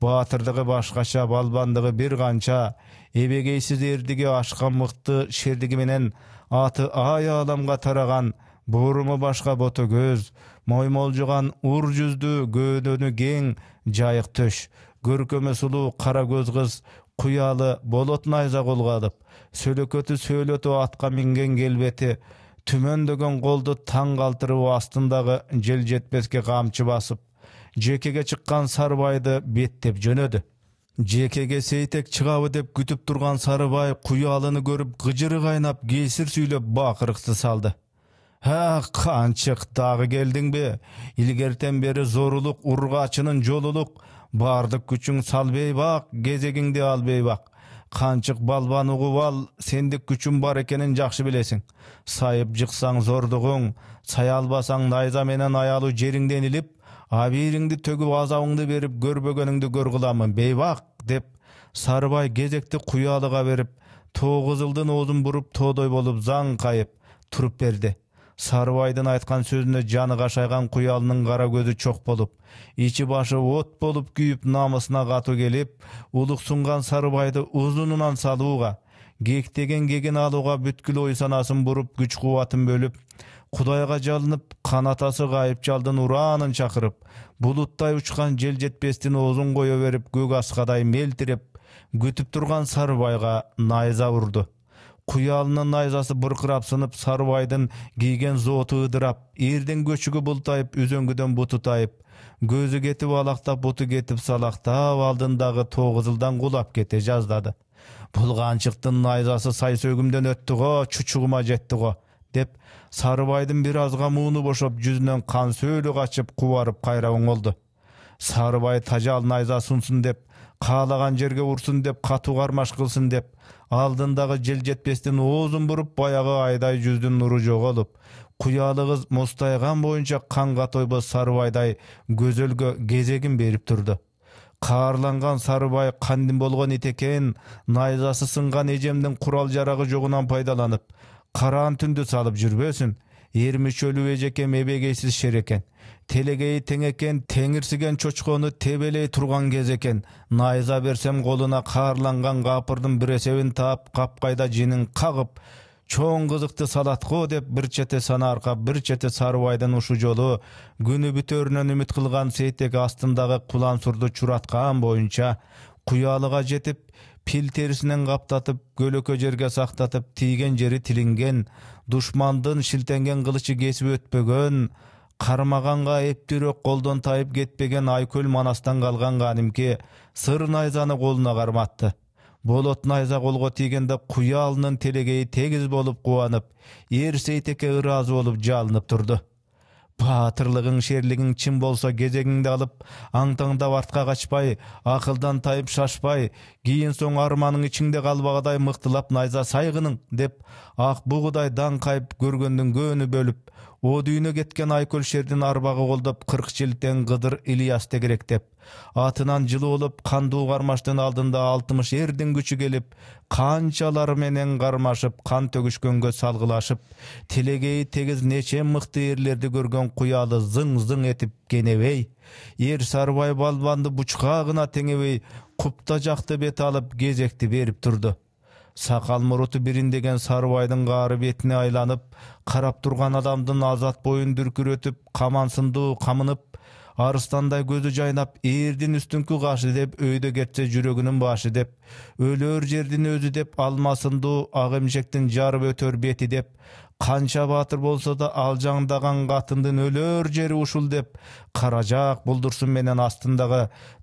баатырдыгы башкача балбандыгы бир канча эбегейсиз эрдиги ашкан мыкты шердиги менен аты ай ааламга тараган буруму башка бото көз моймолжуган ур жүздүү көөдөнү кең жайык төш көркөмү сулуу кара көз кыз құялы болот найза қолға алып сөлекөті сөйлету атқа мінген келбеті түмөндөгөн қолды таң калтырып астындағы жел жетпеске камчы басып жекеге шыққан сарбайды беттеп жөнеді. жекеге сейтек чыгабы деп күтіп тұрған сарыбай құялыны көріп, қыжыры қайнап, кесир сүйлөп бақырықты салды ә тағы келдің бе илгертен бері зорлық ұрғачының жолулук бардык күчүң салбей бак кезегиңди албей бак канчык балбан угуп ал сендик күчүң бар экенин жакшы билесиң сайып жыксаң зордугуң сая албасаң найза менен аялуу жериңден илип абийириңди төгүп азабыңды берип көрбөгөнүңдү көр кыламын бейбак деп сарыбай кезекти куялыга берип тоо кызылдын оозун буруп тоодой болуп заң қайып туруп берди Сарыбайдың айтқан сөзіне жаны кашайган құялының қара көзі чоқ болып, ичи башы от болып күйіп намысына келіп келип улуксунган сарыбайды ұзынынан салуға кектеген кеген алуға бүткіл ой санасын бұрып, күч қуатын бөліп, құдайға жалынып қанатасы ғайып жалдын ураанын шақырып, булуттай учкан жел жетпестин оозун кое берип көк аскадай мелтіреп. күтіп тұрған Сарыбайға найза урду құялының найзасы бұрқырап сынып сарбайдың киген зоты ыдырап ердің көшігі бұлтайып үзеңгіден бұты тайып көзі кетіп алақтап бұты кетіп салақтап алдындағы тоғызылдан құлап кете жаздады бұл қаншықтың найзасы сай сөгімден өтті ғо чучуғыма жетті ғо деп сарыбайдың біразға мұны бошап жүзінен қан сөлі қашып қуарып қайрауың болды сарыбай тажал найзасын деп қалаған жерге ұрсын деп қату қармаш қылсын деп алдындагы жетпестен оозун буруп баягы айдай жүздүн нуру жоголуп куялыгыз мустайган боюнча канга тойбой сарыбайдай көзөлгө кезегин берип турду каарланган сарыбай кандин болгон экен найзасы сынган эжемдин курал жарагы жогунан пайдаланып караан түндү салып жүрбөсүн эрмиш өлүп эжекем эбегейсиз шер экен телегей теңеккен теңірсіген чочкону тебелей турган кез экен найза берсем колуна каарланган капырдын бир эсебин таап капкайда жинин кагып чоң кызыкты го деп бир чети санаарка бир чети сарыбайдын ушу жолу күнү бүтөрүнөн үмүт кылган сейтек астындагы сурду чураткан боюнча куялыга жетип пил терисинен каптатып көлөкө жерге сактатып тийген жери тилинген душмандын шилтенген кылычы кесип өтпөгөн кармаганга эптирөөк колдон тайып кетпеген айкөл манастан калган ғанымке сыр найзаны колуна карматты болот найза колго тийгенде куялынын телегейи тегиз болуп кубанып сейтеке ыраазы болуп жалынып турду баатырлыгың шерлигиң чын болсо кезегиңди алып аң артка качпай акылдан тайып шашпай кийин соң арманың ичиңде қалбағадай мыктылап найза сайгының деп ак бугудай даңкайып көргөндүн көөнү бөлүп о дүйнө кеткен айкөл шердин арбагы колдоп кырк жылтен кыдыр ильяс тегеректеп атынан жылуу болуп кандуу кармаштын алдында алтымыш эрдин күчү келип қанчалар менен кармашып кан төгүшкөнгө салгылашып тилегей тегиз нече мыкты эрлерди көргөн куялы зың зың этип кенебей эр сарбай балбанды бучка гына теңебей купта жакты бет алып кезекти берип турду сақал мұрыты береңдеген сарыбайдың қары бетіне айланып қарап тұрған адамдың азат бойын дүркіретіп қамансынды қамынып арыстандай көзі жайнап ердің үстіңкі қашы деп өйді кетсе жүрегінің башы деп өлер жердің өзі деп алмасынды ақ жарып өтер беті деп қанша батыр болса да алжаңдаған катындын өлөр жері ұшыл деп қаражақ бұлдырсын менен астындағы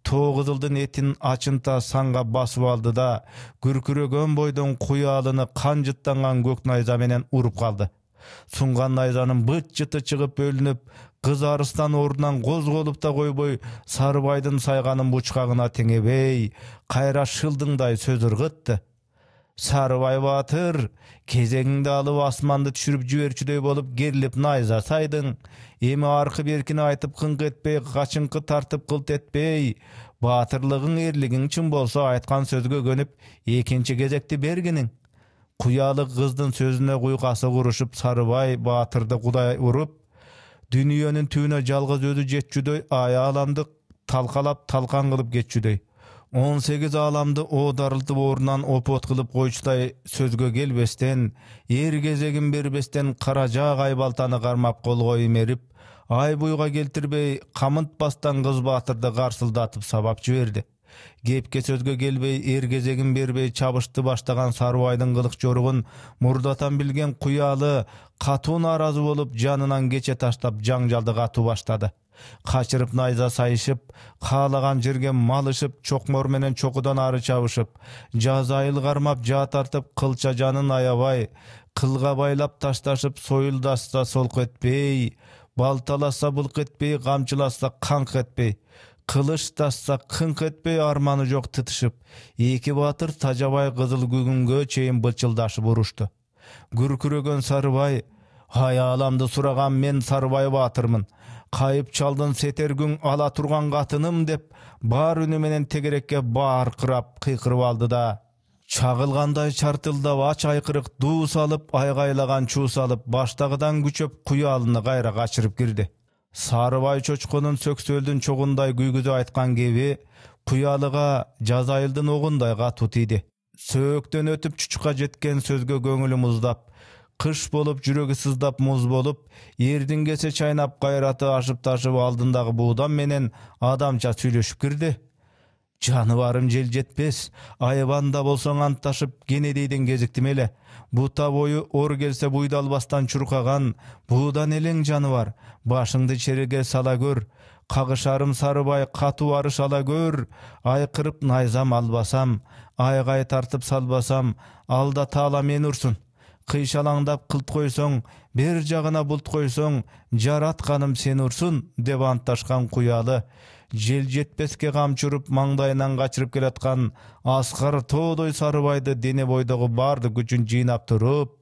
тоғыз кызылдын етін ачынта санға басып алды да күркүрөгөн бойдон қан жыттанған көк найза менен қалды. калды найзаның найзанын быт жыты чыгып бөлүнүп қыз арыстан ордунан козголуп та койбой сарыбайдын сайганын бучкагына теңебей қайра шылдыңдай сөз ыргытты сарыбай батыр кезеңді алып асманды түшіріп жіберчүдөй болып керіліп найза сайдың эми арқы беркіне айтып қыңқ этпей качыңкы тартып қылт етпей батырлығың ерлігің чын болса айтқан сөзге көніп екінші кезекті бергінің құялы қыздың сөзіне құйқасы құрышып сарыбай батырды құдай ұрып дүниенің түбүнө жалғыз өзі жетчүдөй аяланды талкалап талқан кылып кетчүдөй он сегиз ааламды оодарылтып ордунан опот кылып койчудай сөзгө келбестен эр кезегин бербестен кара жаак айбалтаны кармап колго имерип ай буйга келтирбей камынтпастан кыз баатырды карсылдатып сабап жиберди кепке сөзгө келбей эр кезегин бербей чабышты баштаган сарыбайдын кылык жоругун мурдатан билген куялы катуу нааразы болуп жанынан кече таштап жаңжалды катуу баштады качырып найза сайышып қалаған жерге малышып, чоқмор менен чоқыдан ары чабышып жазайыл қармап жа тартып Қылча жанын аябай Қылға байлап ташташып Сойылдаста солк этпей балталаса бұлқ етпей Қамчыласа каңк етпей қылыш тасса қыңқ етпей арманы жоқ тытышып екі батыр тажабай қызыл күгінге чейін былчылдашып ұрышты гүркіреген сарыбай ай аламды сұраған мен сарыбай батырмын кайып чалдын сетергің ала тұрған қатыным деп бар үніменен менен тегерекке бааркырап кыйкырып алды да Чағылғандай чартылдап ач айқырық, дуу салып айғайлаған чуу салып баштагыдан күчөп куялыны кайра качырып кирди сарыбай чочконун сөксөлдүн чогундай күйгүзө айткан кеби куялыга жазайылдын огундай катуу тийди сөөктөн өтүп чучка жеткен сөзгө көңүлү муздап кыш болуп жүрөгү сыздап муз болуп кесе чайнап кайраты ашып ташып алдындағы буудам менен адамча сүйлөшүп кирди жаныбарым жел жетпес айбанда болсоң ташып кенедейден кезиктим эле бута бою ор келсе буйдалбастан чуркаган буудан элең жаныбар башыңды череге сала көр кагышарым сарыбай катуу арыш ала көр айкырып найзам албасам айгай тартып салбасам алда таала мени урсун кыйшалаңдап кылт койсоң бер жагына булт койсоң жаратканым сени урсун деп антташкан куялы жел жетпеске камчы уруп маңдайынан качырып келаткан аскар тоодой сарыбайды дене бойдогу бардык күчүн жыйнап туруп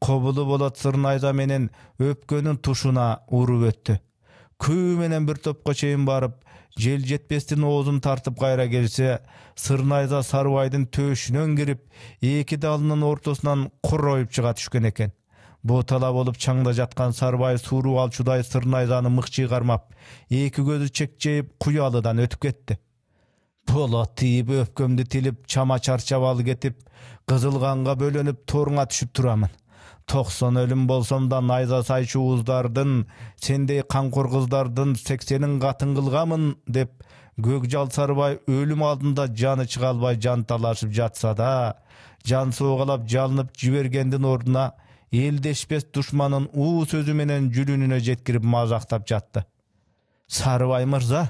кубулу болот сыр найза менен өпкөнүн тушуна уруп өттү күү менен бир топко чейин барып жел жетпестен оозун тартып қайра келсе сырнайза сарыбайдын төшүнөн кирип эки далынын ортосунан короюп чыга түшкөн экен ботала болуп чаңда жаткан сарыбай сууруп алчудай сырнайзаны мыкчый кармап эки көзү чекчейип куялыдан өтүп кетти боло тийип өпкөмдү тилип чама чарчап алып кетип кызыл канга бөлөнүп торуңа түшүп турамын тоқсан өлім болсам да найзасайшы уыздардың сендей қаңқор қыздардың сексенін қатын қылғамын деп көкжал сарыбай өлім алдында жаны шыға албай жанталашып жатса да жан соғалап жалынып жібергендін орнына елдешпес душманын у сөзіменен менен жүлүнүнө жеткирип мазактап жатты сарыбай мырза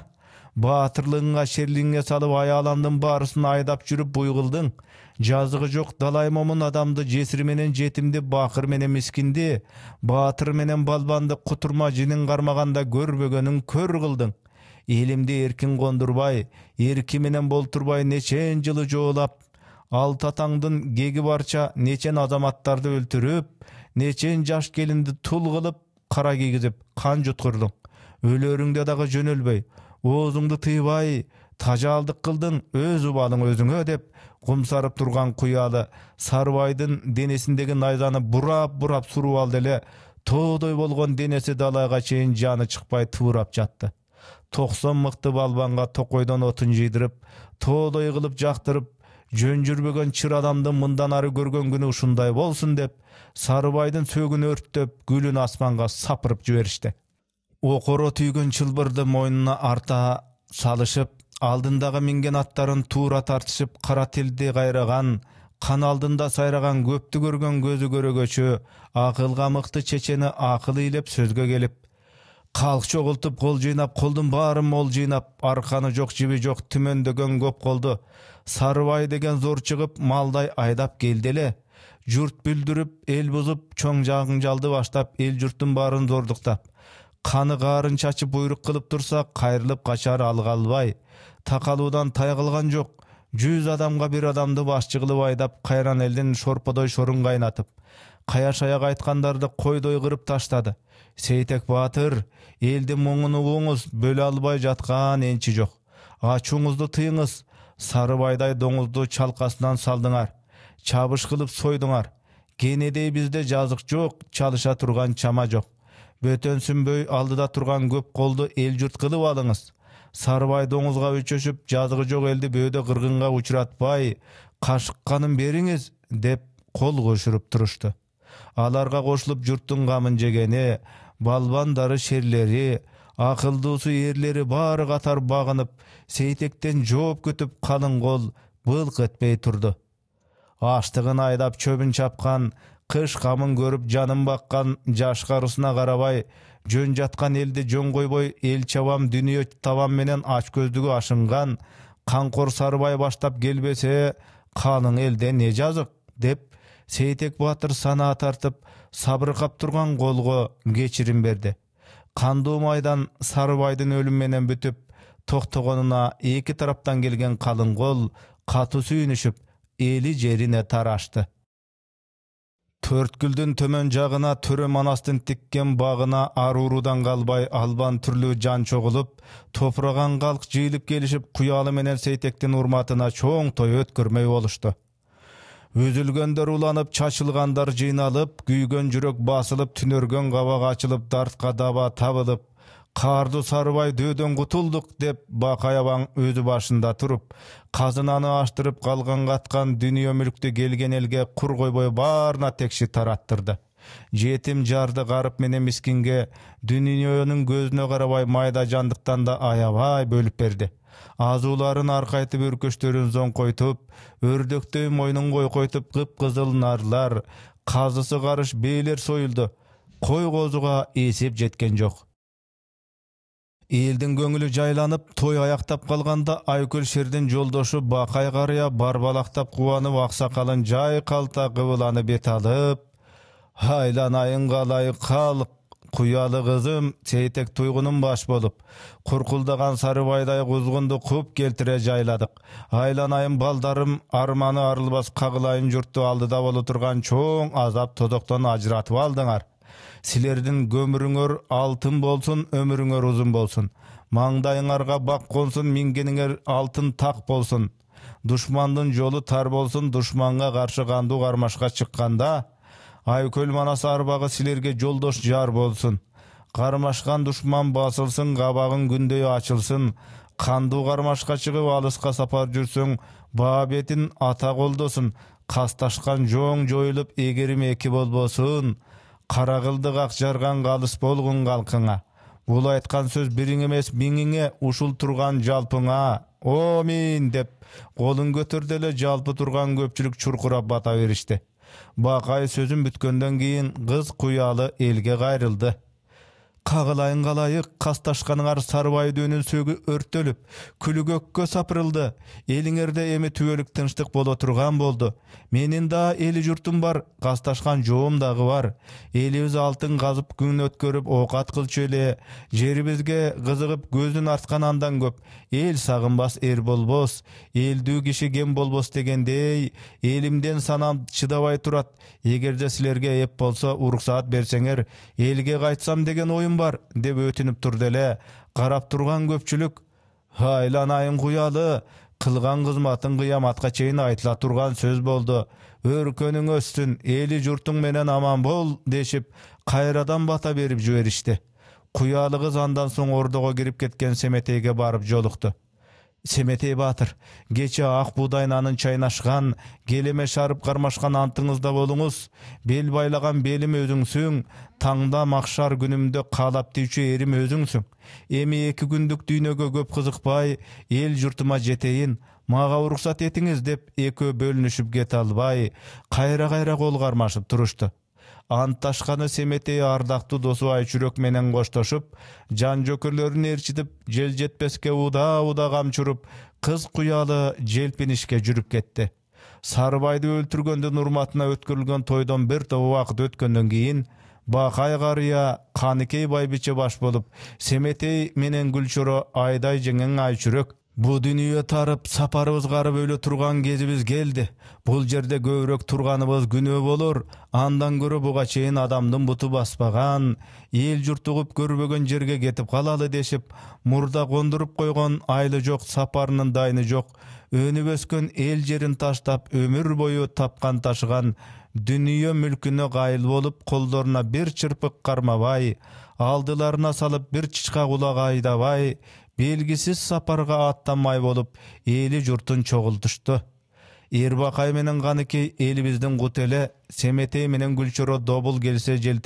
баатырлыгыңа шерлигиңе салып аяландың барысын айдап жүріп буйгылдың жазығы жоқ далай момын адамды жесір менен жетімді бақыр менен мискинди батыр менен балбанды құтырма жинин қармағанда көрбөгөнүң көр кылдың элимди эркин кондурбай эрки менен болтурбай нечен жылы жоолап алты атаңдын кеги барча нечен азаматтарды өлтүрүп нечен жаш келинди тул кылып кара кийгизип кан жуткурдуң өлөрүңдө дагы жөнөлбөй оозуңду тыйбай тажалдык кылдың өз убалың өзүңө деп құмсарып тұрған құялы сарбайдың денесіндегі найзаны бұрап бұрап суруп алды эле тоодой болгон денесі далаға чейин жаны шықпай тыбырап жатты токсон мықты балбанға тоқойдан отын жыйдырып тоодой қылып жақтырып, жөн жүрбеген чыр адамды мындан ары көрген күні ушундай болсын деп сарыбайдын сөгін өрттеп гүлүн асманга сапырып жиберишти Оқоро түйген чылбырды мойнына арта салышып алдындағы мінген аттарын тура тартышып қара тілдей қайраған қан алдында сайраған көпті көрген көзі көрөгөчү ақылға мықты чечені ақыл илеп сөзге келіп қалқ чогултуп қол жыйнап қолдың барын мол жыйнап арқаны жоқ жібі жоқ түмөндөгөн көп қолды сарыбай деген зор шығып малдай айдап келделе жұрт бүлдіріп ел бұзып чоң жалды баштап ел жұрттың барын зордықтап қаны қарын шашып бұйрық қылып тұрса қайрылып қашар алғалбай такалуудан тай калган жок жүз адамга бир адамды башчы кылып айдап кайран элдин шорподой шорун кайнатып каяшаяк айткандарды койдой кырып таштады сейтек баатыр элдин муңун угуңуз бөлө албай жаткан энчи жок ачууңузду тыйыңыз сарыбайдай доңузду чалкасынан салдыңар чабыш кылып сойдуңар кенедей бизде жазык жок чалыша турган чама жок бөтөнсүнбөй алдыда турган көп колду эл журт кылып алыңыз сарыбай доңузга өчөшүп жазыгы жок элди бөөдө кыргынга учуратпай кашыкканын бериңиз деп кол кушуруп турушту аларга кошулуп журттун камын жегени балбандары шерлери акылдуусу эрлери баары катар багынып сейтектен жооп күтүп калың кол былк этпей турду аштыгын айдап чөбүн чапкан кыш камын көрүп жанын баккан жаш карысуна карабай жөн жаткан элди жөн койбой эл чабам дүнүйө табам менен ач көздүгү ашынган канкор сарыбай баштап келбесе қалың элде не жазык деп сейтек баатыр санаа тартып қап турган колго кечирим берді кандуу майдан өлүмү менен бүтіп токтогонуна екі тараптан келген калың қол катуу сүйүнүшүп елі жерине тарашты төрткүлдүн төмөн жагына төрө манастын тиккен бағына арурудан калбай албан түрлүү жан чоғылып, топураган калк жыйылып келишип куялы менен сейтектин урматына чоң той өткөрмөй болушту үзүлгөндөр уланып чачылгандар жыйналып күйгөн жүрөк басылып түнөргөн кабак ачылып дартка даба табылып қарды сарыбай дөөдөн құтылдық деп бакаябаң өзі башында тұрып қазынаны аштырып қалған қатқан дүние мүлікті келген елге құр койбой баарына текши тараттырды жетім жарды қарып менен мискинге дүниенің көзіне қарабай майда жандықтан да аябай бөліп берді азуларын арқайтып үркөчтөрүн зоңкойтуп өрдөктөй мойнун койкойтуп кыпкызыл нарлар қазысы қарыш бейлер союлду қой қозыға есеп жеткен жоқ Елдің көңілі жайланып той аяқтап қалғанда айкөл шердің жолдошу бакай барбалақтап барбалактап кубанып аксакалын жай қалта кыбыланы бет алып айланайын қалай калк құялы кызым сейтек тұйғының баш болып. Құрқылдаған сарыбайдай құп келтіре жайладық. жайладык айланайын балдарым арманы арылбас қағылайын журтту алдыда боло тұрған чоң азап тозоктон ажыратып алдыңар силердин көмүрүңөр алтын болсун өмүрүңөр узун болсун маңдайыңарга бак консун мингениңер алтын так болсун душмандын жолу тар болсун душманга каршы кандуу кармашка чыкканда айкөл манас арбагы силерге жолдош жар болсун кармашкан душман басылсын кабагың күндөй ачылсын кандуу кармашка чыгып алыска сапар жүрсөң баа бетин ата колдосун касташкан жооң жоюлуп эгерим эки болбосун қара қылдық ақ жарған қалыс болғын қалқыңа бұл айтқан сөз бірің емес меңіңе ұшыл тұрған жалпыңа омин деп қолын көтерді жалпы тұрған көпшілік чуркурап бата беришти Бақай сөзүн бүткенден кейін, Қыз құялы елге қайрылды қағылайын қалайық қасташқаның ар сарбай дөнін сөгі өрттөліп көкке сапырылды еліңерде эми түбөлүк тынчтык бола тұрған болды. менин да елі журтум бар касташкан жоом дагы бар элибиз алтын қазып күн өткөрүп оокат кылчу эле жерибизге кызыгып көзүн арткан андан көп эл сагынбас ер болбос элдүү киши кем болбос дегендей елімден санам чыдабай турат эгерде сілерге еп болса уруксаат берсеңер элге қайтсам деген ойым бар деп өтініп тұрды қарап тұрған көпшілік айланайын құялы қылған қызматын қияматқа чейін айтыла тұрған сөз болды өркөнің өссін елі жұртың менен аман бол дешіп қайрадан бата беріп жіберішті құялы қыз андан соң ордоға кіріп кеткен семетейге барып жолықты семетей батыр кече ак нанын чайнашкан келеме шарып кармашкан антыңызда болуңуз бел байлаган белим өзүңсүң таңда макшар күнүмдө каалап тийчү эрим өзүңсүң эми эки күндүк дүйнөгө көп кызыкпай эл журтума жетейин мага уруксат этиңиз деп экөө бөлүнүшүп кете албай кайра кайра кол кармашып турушту анташканы семетей ардактуу досу айчүрөк менен коштошуп жан жөкөрлөрүн ээрчитип жел жетпеске уда уда камчуруп кыз куялы желпинишке жүрүп кетти сарыбайды өлтүргөндүн урматына өткөрүлгөн тойдон бир топ убакыт өткөндөн кийин бакай карыя каныкей байбиче баш болуп семетей менен гүлчоро айдай жеңең айчүрөк Бұ дүние тарып сапарыбыз карып өлө турган кезибиз келді. Бұл жерде көбүрөөк турганыбыз күнөө болор андан көрө буга чейин адамдын буту баспаган эл журт угуп көрбөгөн жерге кетип калалы дешип мурда кондуруп койгон айлы жок сапарынын дайыны жок өнүп өскөн эл жерин таштап өмүр бою тапкан ташыган дүнүйө мүлкүнө кайыл болып колдоруна бир чырпык кармабай алдыларына салып бир чычка кулак айдабай белгисиз сапарга аттанмай болуп эли журтун чогултушту эрбакай менен каныкей элибиздин куту эле семетей менен гүлчоро добул келсе жел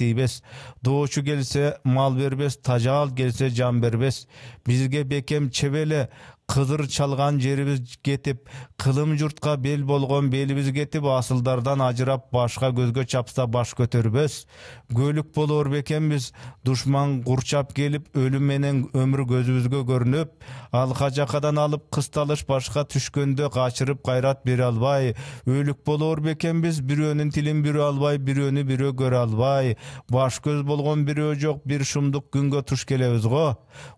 доочу келсе мал бербес тажаал келсе жан бербес бизге бекем эле кыдыр чалган жерибиз кетип кылым журтка бел болгон белибиз кетип асылдардан ажырап башка көзгө чапса баш көтөрбөс көлүк болор бекенбиз душман курчап келип өлүм менен өмүр көзүбүзгө көрүнүп алка жакадан алып кысталыш башка түшкөндө качырып кайрат бере албай өлүк болор бекенбиз бирөөнүн тилин бирөө албай бирөөнү бирөө көрө албай баш көз болгон бирөө жок бир шумдук күнгө туш келебиз го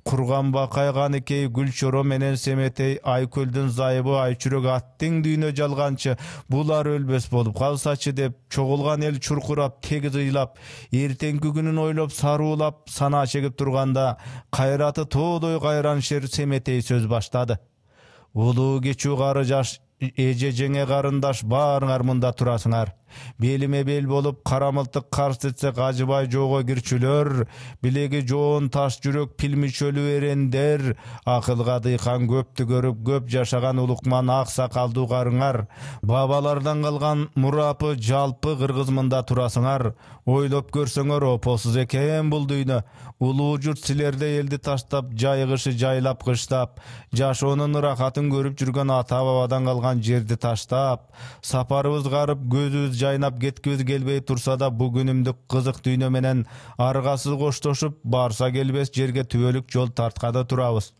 курган бакай каныкей гүлчоро менен семетей айкөлдүн зайыбы айчүрөк аттың дүйнө жалганчы булар өлбөс болуп калсачы деп чогулган эл чуркурап тегиз ыйлап эртеңки күнүн ойлоп саруулап сана чегип турганда кайраты тоодой кайран шер семетей сөз баштады улуу кечүү кары жаш эже жеңе карындаш баарыңар мында турасыңар белиме бел болуп кара мылтык карс этсе кажыбай жоого кирчүлөр билеги жоон таш жүрөк пил мүчөлүү эрендер акылга дыйкан көптү көрүп көп жашаган улукман ак сакалдуу карыңар бабалардан калган мурапы жалпы кыргызмында турасыңар ойлоп көрсөңөр опосуз экен бул дүйнө улуу журт силердей элди таштап жайкышы жайлап кыштап жашоонун ырахатын көрүп жүргөн ата бабадан калган жерди таштап сапарыбыз карып көзүбүз жайнап кеткибиз келбей турса да бу күнүмдүк кызык дүйнө менен аргасыз коштошуп барса келбес жерге түбөлүк жол тартканы турабыз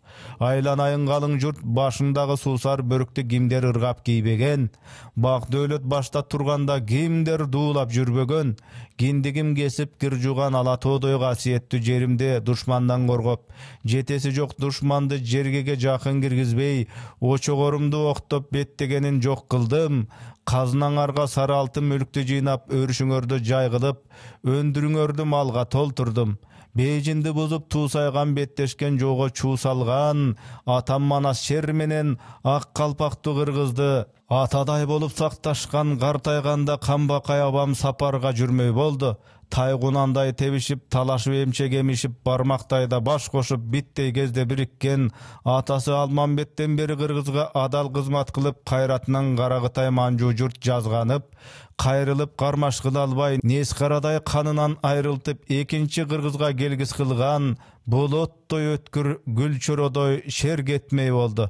айланайын калың журт башындагы суусар бөрүктү кимдер ыргап кийбеген бак дөөлөт башта турганда кимдер дуулап жүрбөгөн киндигим кесип кир жууган ала тоодой касиеттүү жеримди душмандан коргоп жетеси жок душманды жергеге жакын киргизбей очогорумду октоп беттегенин жок кылдым казынаңарга сары алтын мүлктү жыйнап өрүшүңөрдү жай кылып өндүрүңөрдү малга толтурдум бээжинди бузуп тусайған беттешкен жоого чуу салган атам манас шер менен ак калпактуу кыргызды атадай болуп сакташкан картайганда қамбақай абам сапарга жүрмөй болду кунандай тебишип талашып эмчек эмишип да баш кошуп биттей кезде бириккен атасы алмамбеттен бері кыргызга адал кызмат кылып кайратынан кара кытай манжу журт жазганып кайрылып кыла албай нес қанынан канынан айрылтып экинчи кыргызга келгис кылган болоттой өткүр гүл шер кетмей болду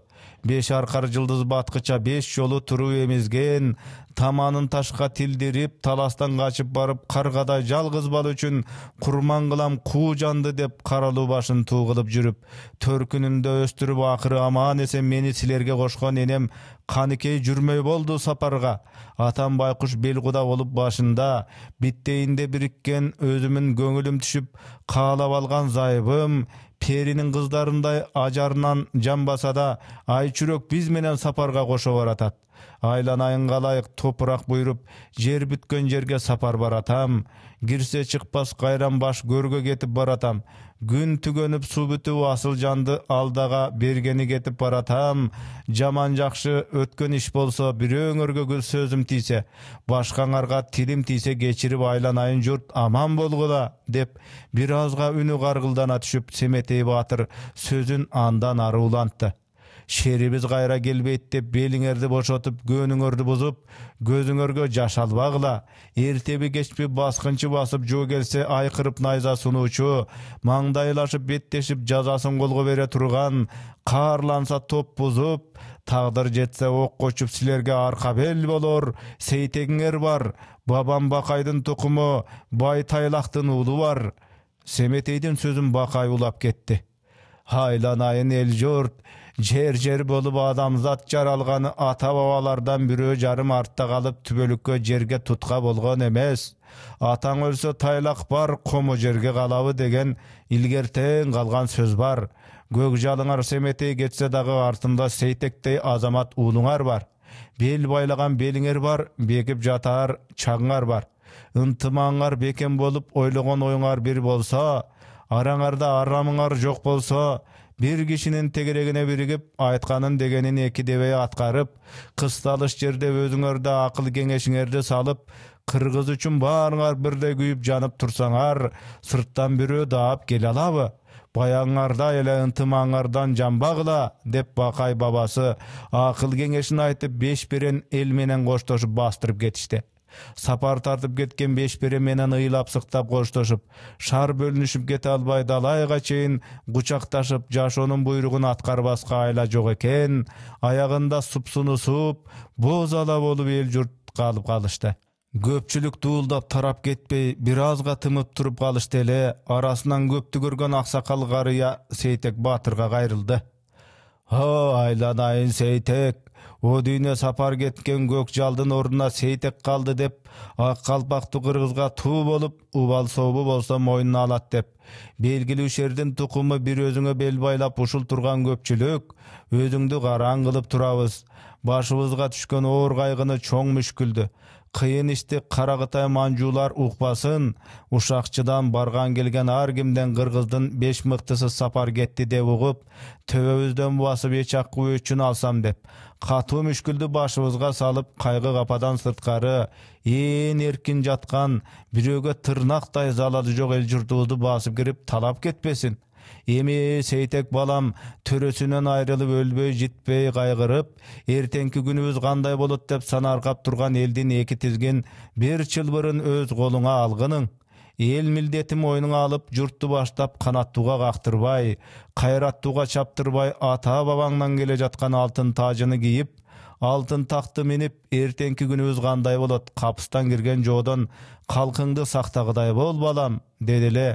беш аркар жылдыз баткыча беш жолу туруп емізген, таманын ташқа тилдирип таластан качып барып каргадай жалгыз бал үчүн курман кылам куу жанды деп қаралу башын туу кылып жүрүп төркүнүндө өстүрүп акыры аман эсен мени силерге кошкон энем каныкей жүрмөй болду сапарга атам байкуш бел куда болуп башында биттейинде бириккен өзүмүн көңүлүм түшүп каалап алган зайыбым перинин кыздарындай ажарынан жан баса да айчүрөк биз менен сапарга кошо баратат айланайынга ылайык топурак буйруп жер бүткөн жерге сапар баратам кирсе чыкпас кайран баш көргө кетип баратам күн түгөнүп суу бүтүп асыл жанды алдаға бергени кетип баратам жаман жакшы өткөн иш болсо бирөөңөргө гүл сөзүм тийсе башкаңарга тилим тийсе кечирип айланайын журт аман болгула деп бир азга үнү каргылдана түшүп семетей баатыр сөзүн андан ары улантты шеребиз кайра келбейт деп белиңерди бошотуп көөнүңөрдү бузуп көзүңөргө жаш албагыла эртеби кечпи баскынчы басып жөө келсе айкырып найза сунуучу маңдайлашып беттешип жазасын колго бере турган каарланса топ бузуп тагдыр жетсе оқ кочуп силерге арка бел болор сейтегиңер бар бабам бакайдын тукуму тайлактын уулу бар семетейдин сөзүн бакай улап кетти айланайын эл журт жер жер болып адамзат жаралғаны ата бабалардан бирөө жарым артта қалып түбөлүккө жерге тутка болгон эмес атаң өлсө тайлақ бар қомы жерге калабы деген илгертен қалған сөз бар көк жалыңар семетей кетсе дагы артында сейтектей азамат уулуңар бар бел байлаған белиңер бар бекип жатар чагыңар бар ынтымаңар бекем болып ойлогон оюңар бир болсо араңарда арамыңар жок болсо бир кишинин тегерегине биригип айтканын дегенин деве аткарып кысталыш жерде өзүңөрдө акыл кеңешиңерди салып кыргыз үчүн баарыңар бирдей күйүп жанып турсаңар сырттан бирөө даап келе алабы баяңардай эле ынтымаңардан жамбагыла деп бақай бабасы акыл кеңешин айтып беш берен эл менен коштошуп бастырып кетишти сапар тартып кеткен бере менен ыйлап сыктап коштошуп шар бөлүнүшүп кете албай далайга чейин кучакташып жашоонун буйругун аткарбаска айла жок экен аягында супсунусуп боз ала болуп эл журт калып калышты көпчүлүк дуулдап тарап кетпей бир азга тымып туруп калышты эле арасынан көптү көргөн аксакал карыя сейтек баатырга кайрылды о айланайын сейтек о дүйнө сапар кеткен көк жалдын ордуна сейтек калды деп ак калпактуу кыргызга туу болуп убал сообу болсо мойнуна алат деп белгилүү шердин тукуму бир өзүңө бел байлап ушул турган көпчүлүк өзүңдү караң кылып турабыз башыбызга түшкөн оор кайгыны чоң мүшкүлдү кыйын ишти кара кытай манжуулар укпасын ушакчыдан барган келген ар кимден кыргыздын беш мыктысы сапар кетти деп угуп төбөбүздөн басып эч алсам деп Қату мүшкілді башыбызга салып қайғы қападан сыртқары ең еркін жатқан бирөөгө тырнақтай залады жоқ ел журтубузду басып кіріп талап кетпесін. Еме сейтек балам төрөсүнөн айрылып өлбей житпей қайғырып, эртеңки күніміз қандай болады деп санарқап тұрған элдин екі тизгин бір чылбырын өз қолыңа алғының ел милдети мойнуңа алып журтту баштап канаттууга кактырбай кайраттууга чаптырбай ата бабаңдан келе жаткан алтын тажыны кийип алтын такты минип эртеңки күнүбүз кандай болот капыстан кирген жоодон калкыңды сактагыдай бол балам деди эле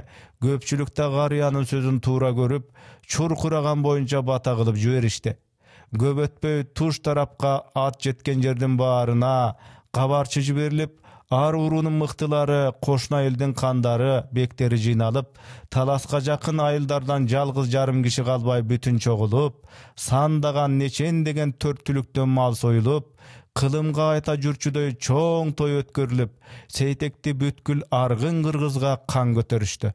көпчүлүк да карыянын сөзүн туура көрүп чуркураган боюнча бата кылып жиберишти көп өтпөй туш тарапка ат жеткен жердин баарына кабарчы жиберилип ар уруунун мыктылары кошуна элдин кандары бектери жыйналып таласка жакын айылдардан жалгыз жарым киши калбай бүтүн чогулуп сандаган нечендеген төрт түлүктөн мал союлуп кылымга айта жүрчүдөй чоң той өткөрүлүп сейтекти бүткүл аргын кыргызга кан көтөрүштү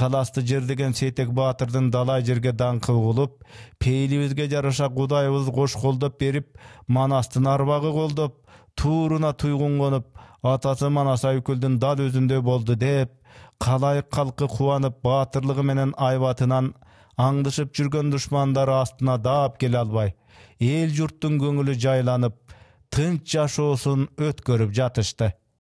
таласты жердеген сейтек баатырдын далай жерге даңкы угулуп пейилибизге жараша кудайыбыз кош колдоп берип манастын арбагы колдоп тууруна туйгун конуп атасы манас айкүлдүн дал өзінде болды деп қалай қалқы қуанып батырлығы менен айбатынан аңдышып жүргөн душмандары астына даап келе албай ел журттун көңүлү жайланып тынч жашоосун өткөрүп жатышты